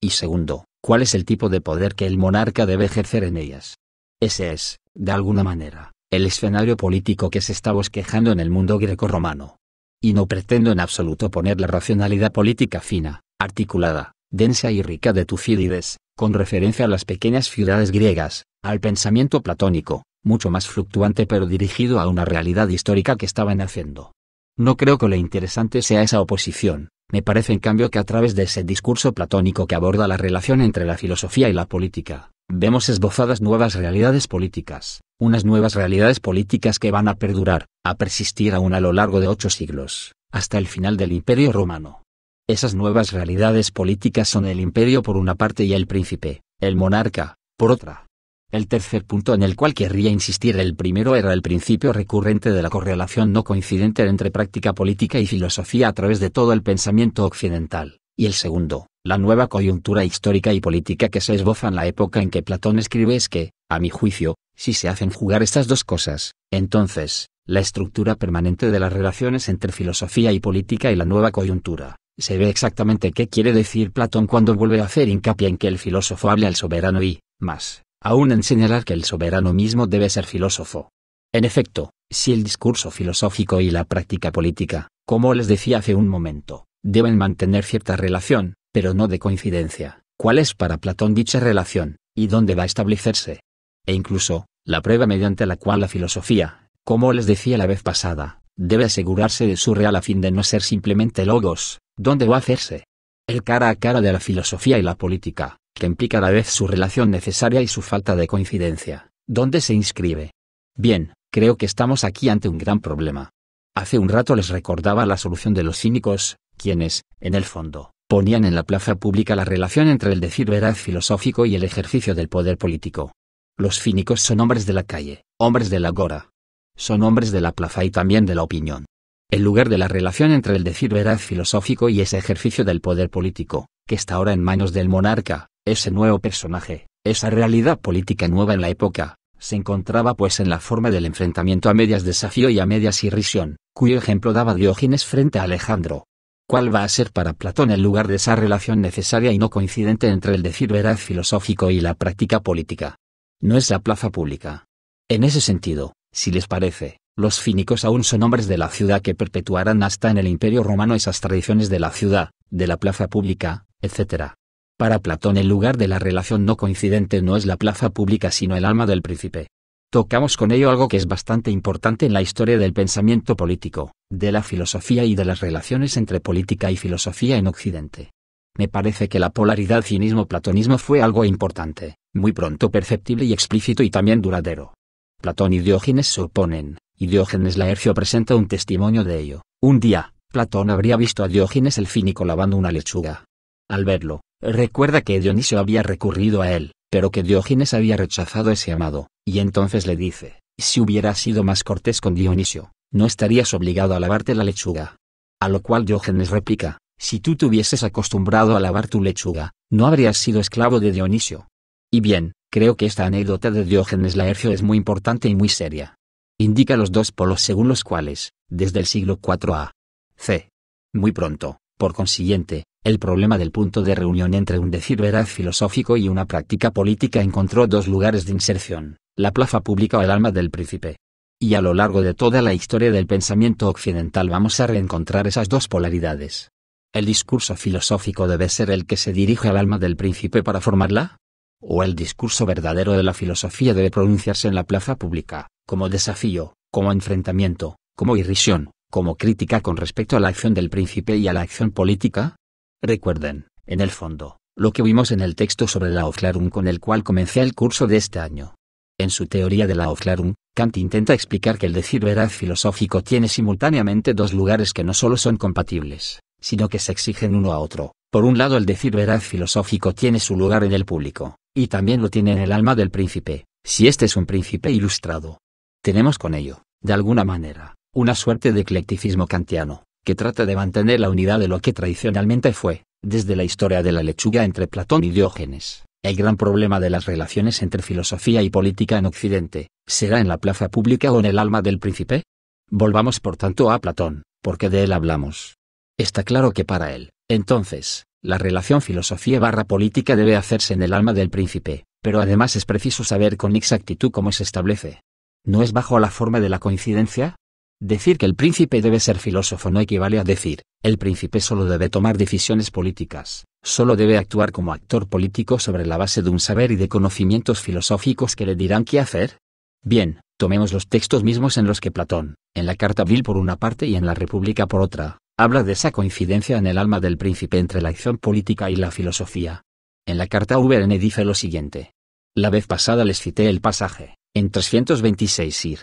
Y segundo, ¿cuál es el tipo de poder que el monarca debe ejercer en ellas? Ese es, de alguna manera, el escenario político que se está bosquejando en el mundo greco romano. Y no pretendo en absoluto poner la racionalidad política fina, articulada, densa y rica de Tucídides, con referencia a las pequeñas ciudades griegas, al pensamiento platónico, mucho más fluctuante pero dirigido a una realidad histórica que estaba naciendo. No creo que lo interesante sea esa oposición, me parece en cambio que a través de ese discurso platónico que aborda la relación entre la filosofía y la política, vemos esbozadas nuevas realidades políticas, unas nuevas realidades políticas que van a perdurar, a persistir aún a lo largo de ocho siglos, hasta el final del Imperio Romano. Esas nuevas realidades políticas son el imperio por una parte y el príncipe, el monarca, por otra. El tercer punto en el cual querría insistir el primero era el principio recurrente de la correlación no coincidente entre práctica política y filosofía a través de todo el pensamiento occidental, y el segundo, la nueva coyuntura histórica y política que se esboza en la época en que Platón escribe es que, a mi juicio, si se hacen jugar estas dos cosas, entonces, la estructura permanente de las relaciones entre filosofía y política y la nueva coyuntura, se ve exactamente qué quiere decir Platón cuando vuelve a hacer hincapié en que el filósofo hable al soberano y, más, aún en señalar que el soberano mismo debe ser filósofo. En efecto, si el discurso filosófico y la práctica política, como les decía hace un momento, deben mantener cierta relación, pero no de coincidencia, cuál es para Platón dicha relación, y dónde va a establecerse. E incluso, la prueba mediante la cual la filosofía, como les decía la vez pasada, debe asegurarse de su real a fin de no ser simplemente logos, dónde va a hacerse. El cara a cara de la filosofía y la política, que implica a la vez su relación necesaria y su falta de coincidencia, dónde se inscribe. Bien, creo que estamos aquí ante un gran problema. Hace un rato les recordaba la solución de los cínicos, quienes, en el fondo, ponían en la plaza pública la relación entre el decir veraz filosófico y el ejercicio del poder político. Los cínicos son hombres de la calle, hombres de la gora. Son hombres de la plaza y también de la opinión. El lugar de la relación entre el decir veraz filosófico y ese ejercicio del poder político, que está ahora en manos del monarca, ese nuevo personaje, esa realidad política nueva en la época, se encontraba pues en la forma del enfrentamiento a medias desafío y a medias irrisión, cuyo ejemplo daba Diógenes frente a Alejandro, ¿Cuál va a ser para Platón el lugar de esa relación necesaria y no coincidente entre el decir veraz filosófico y la práctica política? No es la plaza pública. En ese sentido, si les parece, los fínicos aún son hombres de la ciudad que perpetuarán hasta en el Imperio Romano esas tradiciones de la ciudad, de la plaza pública, etc. Para Platón el lugar de la relación no coincidente no es la plaza pública sino el alma del príncipe tocamos con ello algo que es bastante importante en la historia del pensamiento político, de la filosofía y de las relaciones entre política y filosofía en Occidente. Me parece que la polaridad cinismo-platonismo fue algo importante, muy pronto perceptible y explícito y también duradero. Platón y Diógenes se oponen, y Diógenes Laercio presenta un testimonio de ello. Un día, Platón habría visto a Diógenes el cínico lavando una lechuga. Al verlo, recuerda que Dionisio había recurrido a él, pero que Diógenes había rechazado ese amado, y entonces le dice, si hubieras sido más cortés con Dionisio, no estarías obligado a lavarte la lechuga. A lo cual Diógenes replica, si tú te hubieses acostumbrado a lavar tu lechuga, no habrías sido esclavo de Dionisio. Y bien, creo que esta anécdota de Diógenes Laercio es muy importante y muy seria. Indica los dos polos según los cuales, desde el siglo IV a. C. Muy pronto, por consiguiente, el problema del punto de reunión entre un decir veraz filosófico y una práctica política encontró dos lugares de inserción, la plaza pública o el alma del príncipe. Y a lo largo de toda la historia del pensamiento occidental vamos a reencontrar esas dos polaridades. ¿El discurso filosófico debe ser el que se dirige al alma del príncipe para formarla? ¿O el discurso verdadero de la filosofía debe pronunciarse en la plaza pública, como desafío, como enfrentamiento, como irrisión, como crítica con respecto a la acción del príncipe y a la acción política? Recuerden, en el fondo, lo que vimos en el texto sobre la Oflarum con el cual comencé el curso de este año. En su teoría de la Oflarum, Kant intenta explicar que el decir veraz filosófico tiene simultáneamente dos lugares que no solo son compatibles, sino que se exigen uno a otro. Por un lado, el decir veraz filosófico tiene su lugar en el público, y también lo tiene en el alma del príncipe, si este es un príncipe ilustrado. Tenemos con ello, de alguna manera, una suerte de eclecticismo kantiano, que trata de mantener la unidad de lo que tradicionalmente fue, desde la historia de la lechuga entre Platón y Diógenes, el gran problema de las relaciones entre filosofía y política en Occidente, ¿será en la plaza pública o en el alma del príncipe? Volvamos por tanto a Platón, porque de él hablamos. Está claro que para él, entonces, la relación filosofía barra política debe hacerse en el alma del príncipe, pero además es preciso saber con exactitud cómo se establece. ¿No es bajo la forma de la coincidencia? Decir que el príncipe debe ser filósofo no equivale a decir, el príncipe solo debe tomar decisiones políticas, solo debe actuar como actor político sobre la base de un saber y de conocimientos filosóficos que le dirán qué hacer. Bien, tomemos los textos mismos en los que Platón, en la Carta Bill por una parte y en la República por otra, habla de esa coincidencia en el alma del príncipe entre la acción política y la filosofía. En la Carta VN dice lo siguiente. La vez pasada les cité el pasaje, en 326 ir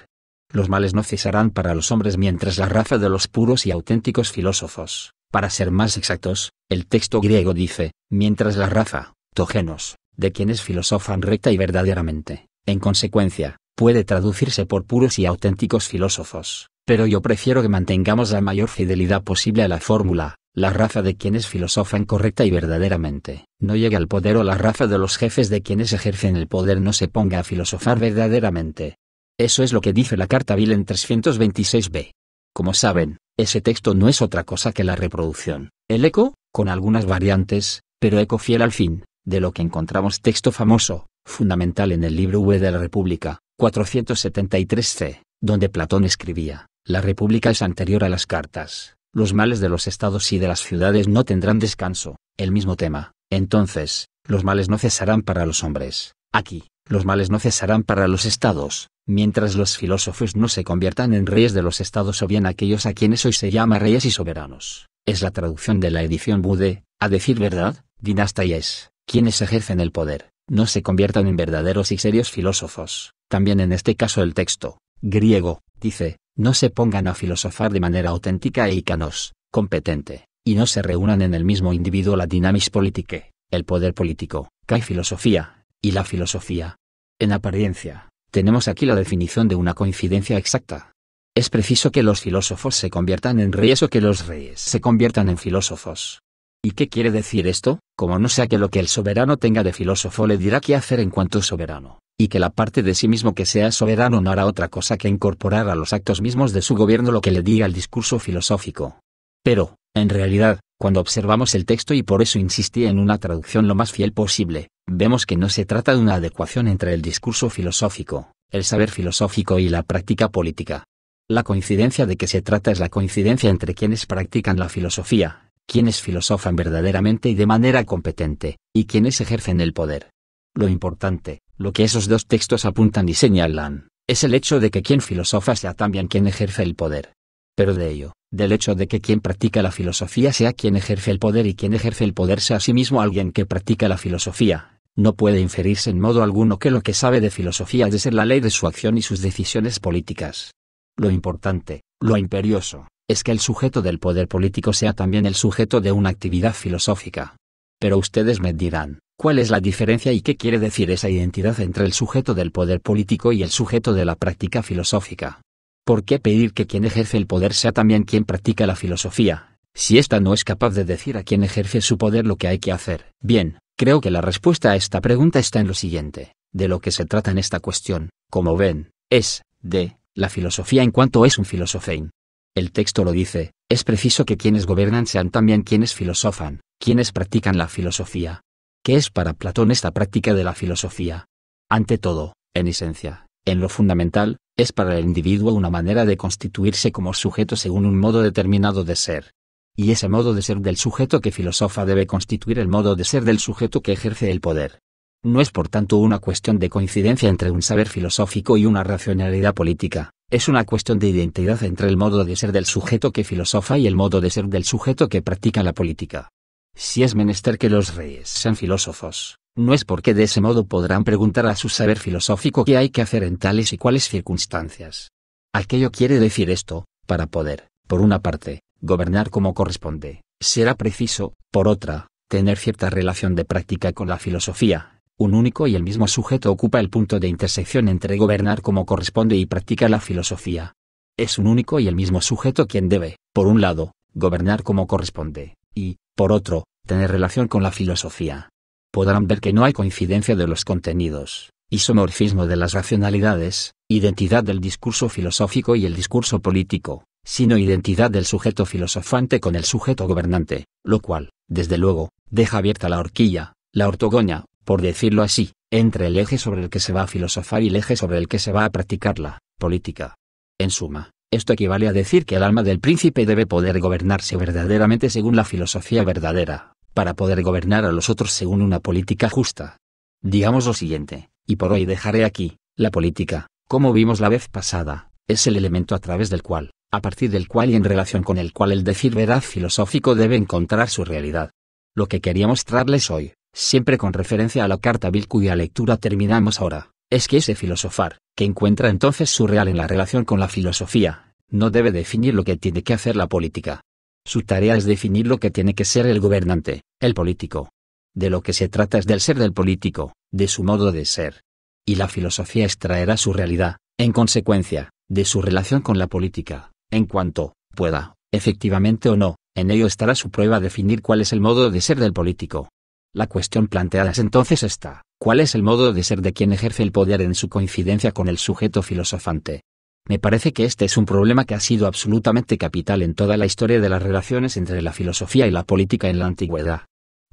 los males no cesarán para los hombres mientras la raza de los puros y auténticos filósofos, para ser más exactos, el texto griego dice, mientras la raza, togenos, de quienes filosofan recta y verdaderamente, en consecuencia, puede traducirse por puros y auténticos filósofos, pero yo prefiero que mantengamos la mayor fidelidad posible a la fórmula, la raza de quienes filosofan correcta y verdaderamente, no llega al poder o la raza de los jefes de quienes ejercen el poder no se ponga a filosofar verdaderamente, eso es lo que dice la carta vil en 326b. Como saben, ese texto no es otra cosa que la reproducción, el eco, con algunas variantes, pero eco fiel al fin, de lo que encontramos texto famoso, fundamental en el libro V de la República, 473c, donde Platón escribía, La República es anterior a las cartas, los males de los estados y de las ciudades no tendrán descanso, el mismo tema, entonces, los males no cesarán para los hombres, aquí, los males no cesarán para los estados, mientras los filósofos no se conviertan en reyes de los estados o bien aquellos a quienes hoy se llama reyes y soberanos. Es la traducción de la edición Bude, a decir verdad, dinastías, quienes ejercen el poder, no se conviertan en verdaderos y serios filósofos. También en este caso el texto, griego, dice, no se pongan a filosofar de manera auténtica e icanos, competente, y no se reúnan en el mismo individuo la dinamis politike, el poder político, cae filosofía, y la filosofía. En apariencia, tenemos aquí la definición de una coincidencia exacta. Es preciso que los filósofos se conviertan en reyes o que los reyes se conviertan en filósofos. ¿Y qué quiere decir esto? Como no sea que lo que el soberano tenga de filósofo le dirá qué hacer en cuanto soberano, y que la parte de sí mismo que sea soberano no hará otra cosa que incorporar a los actos mismos de su gobierno lo que le diga el discurso filosófico. Pero, en realidad, cuando observamos el texto y por eso insistí en una traducción lo más fiel posible, vemos que no se trata de una adecuación entre el discurso filosófico, el saber filosófico y la práctica política. La coincidencia de que se trata es la coincidencia entre quienes practican la filosofía, quienes filosofan verdaderamente y de manera competente, y quienes ejercen el poder. Lo importante, lo que esos dos textos apuntan y señalan, es el hecho de que quien filosofa sea también quien ejerce el poder. Pero de ello, del hecho de que quien practica la filosofía sea quien ejerce el poder y quien ejerce el poder sea a sí mismo alguien que practica la filosofía, no puede inferirse en modo alguno que lo que sabe de filosofía ha de ser la ley de su acción y sus decisiones políticas. Lo importante, lo imperioso, es que el sujeto del poder político sea también el sujeto de una actividad filosófica. Pero ustedes me dirán, ¿cuál es la diferencia y qué quiere decir esa identidad entre el sujeto del poder político y el sujeto de la práctica filosófica? ¿Por qué pedir que quien ejerce el poder sea también quien practica la filosofía, si ésta no es capaz de decir a quien ejerce su poder lo que hay que hacer? Bien, creo que la respuesta a esta pregunta está en lo siguiente. De lo que se trata en esta cuestión, como ven, es, de, la filosofía en cuanto es un filosofein. El texto lo dice, es preciso que quienes gobiernan sean también quienes filosofan, quienes practican la filosofía. ¿Qué es para Platón esta práctica de la filosofía? Ante todo, en esencia, en lo fundamental, es para el individuo una manera de constituirse como sujeto según un modo determinado de ser. Y ese modo de ser del sujeto que filosofa debe constituir el modo de ser del sujeto que ejerce el poder. No es por tanto una cuestión de coincidencia entre un saber filosófico y una racionalidad política, es una cuestión de identidad entre el modo de ser del sujeto que filosofa y el modo de ser del sujeto que practica la política. Si es menester que los reyes sean filósofos, no es porque de ese modo podrán preguntar a su saber filosófico qué hay que hacer en tales y cuales circunstancias. Aquello quiere decir esto, para poder, por una parte, gobernar como corresponde, será preciso, por otra, tener cierta relación de práctica con la filosofía. Un único y el mismo sujeto ocupa el punto de intersección entre gobernar como corresponde y practicar la filosofía. Es un único y el mismo sujeto quien debe, por un lado, gobernar como corresponde, y, por otro, tener relación con la filosofía. Podrán ver que no hay coincidencia de los contenidos, isomorfismo de las racionalidades, identidad del discurso filosófico y el discurso político, sino identidad del sujeto filosofante con el sujeto gobernante, lo cual, desde luego, deja abierta la horquilla, la ortogonia, por decirlo así, entre el eje sobre el que se va a filosofar y el eje sobre el que se va a practicar la política. En suma, esto equivale a decir que el alma del príncipe debe poder gobernarse verdaderamente según la filosofía verdadera, para poder gobernar a los otros según una política justa. Digamos lo siguiente, y por hoy dejaré aquí, la política, como vimos la vez pasada, es el elemento a través del cual, a partir del cual y en relación con el cual el decir verdad filosófico debe encontrar su realidad. Lo que quería mostrarles hoy, siempre con referencia a la carta Bill cuya lectura terminamos ahora, es que ese filosofar, que encuentra entonces su real en la relación con la filosofía, no debe definir lo que tiene que hacer la política. Su tarea es definir lo que tiene que ser el gobernante, el político. De lo que se trata es del ser del político, de su modo de ser. Y la filosofía extraerá su realidad, en consecuencia, de su relación con la política, en cuanto, pueda, efectivamente o no, en ello estará su prueba definir cuál es el modo de ser del político. La cuestión planteada es entonces está. ¿Cuál es el modo de ser de quien ejerce el poder en su coincidencia con el sujeto filosofante? Me parece que este es un problema que ha sido absolutamente capital en toda la historia de las relaciones entre la filosofía y la política en la antigüedad.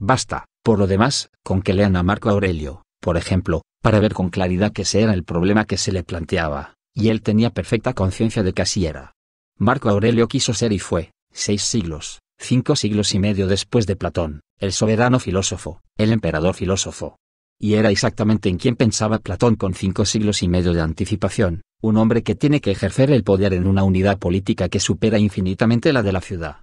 Basta, por lo demás, con que lean a Marco Aurelio, por ejemplo, para ver con claridad que ese era el problema que se le planteaba, y él tenía perfecta conciencia de que así era. Marco Aurelio quiso ser y fue, seis siglos, cinco siglos y medio después de Platón, el soberano filósofo, el emperador filósofo, y era exactamente en quien pensaba Platón con cinco siglos y medio de anticipación, un hombre que tiene que ejercer el poder en una unidad política que supera infinitamente la de la ciudad.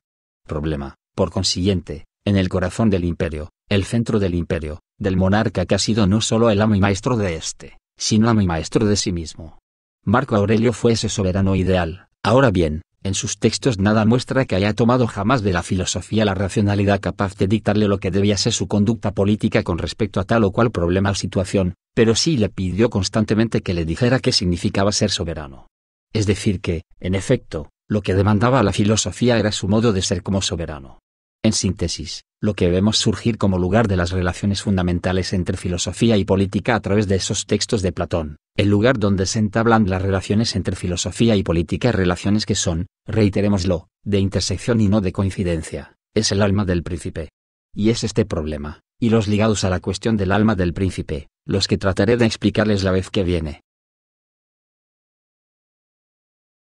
Problema, por consiguiente, en el corazón del imperio, el centro del imperio, del monarca que ha sido no solo el amo y maestro de éste, sino amo y maestro de sí mismo. Marco Aurelio fue ese soberano ideal, ahora bien, en sus textos nada muestra que haya tomado jamás de la filosofía la racionalidad capaz de dictarle lo que debía ser su conducta política con respecto a tal o cual problema o situación, pero sí le pidió constantemente que le dijera qué significaba ser soberano. Es decir que, en efecto, lo que demandaba a la filosofía era su modo de ser como soberano. En síntesis, lo que vemos surgir como lugar de las relaciones fundamentales entre filosofía y política a través de esos textos de Platón, el lugar donde se entablan las relaciones entre filosofía y política, relaciones que son, reiterémoslo, de intersección y no de coincidencia, es el alma del príncipe. Y es este problema, y los ligados a la cuestión del alma del príncipe, los que trataré de explicarles la vez que viene.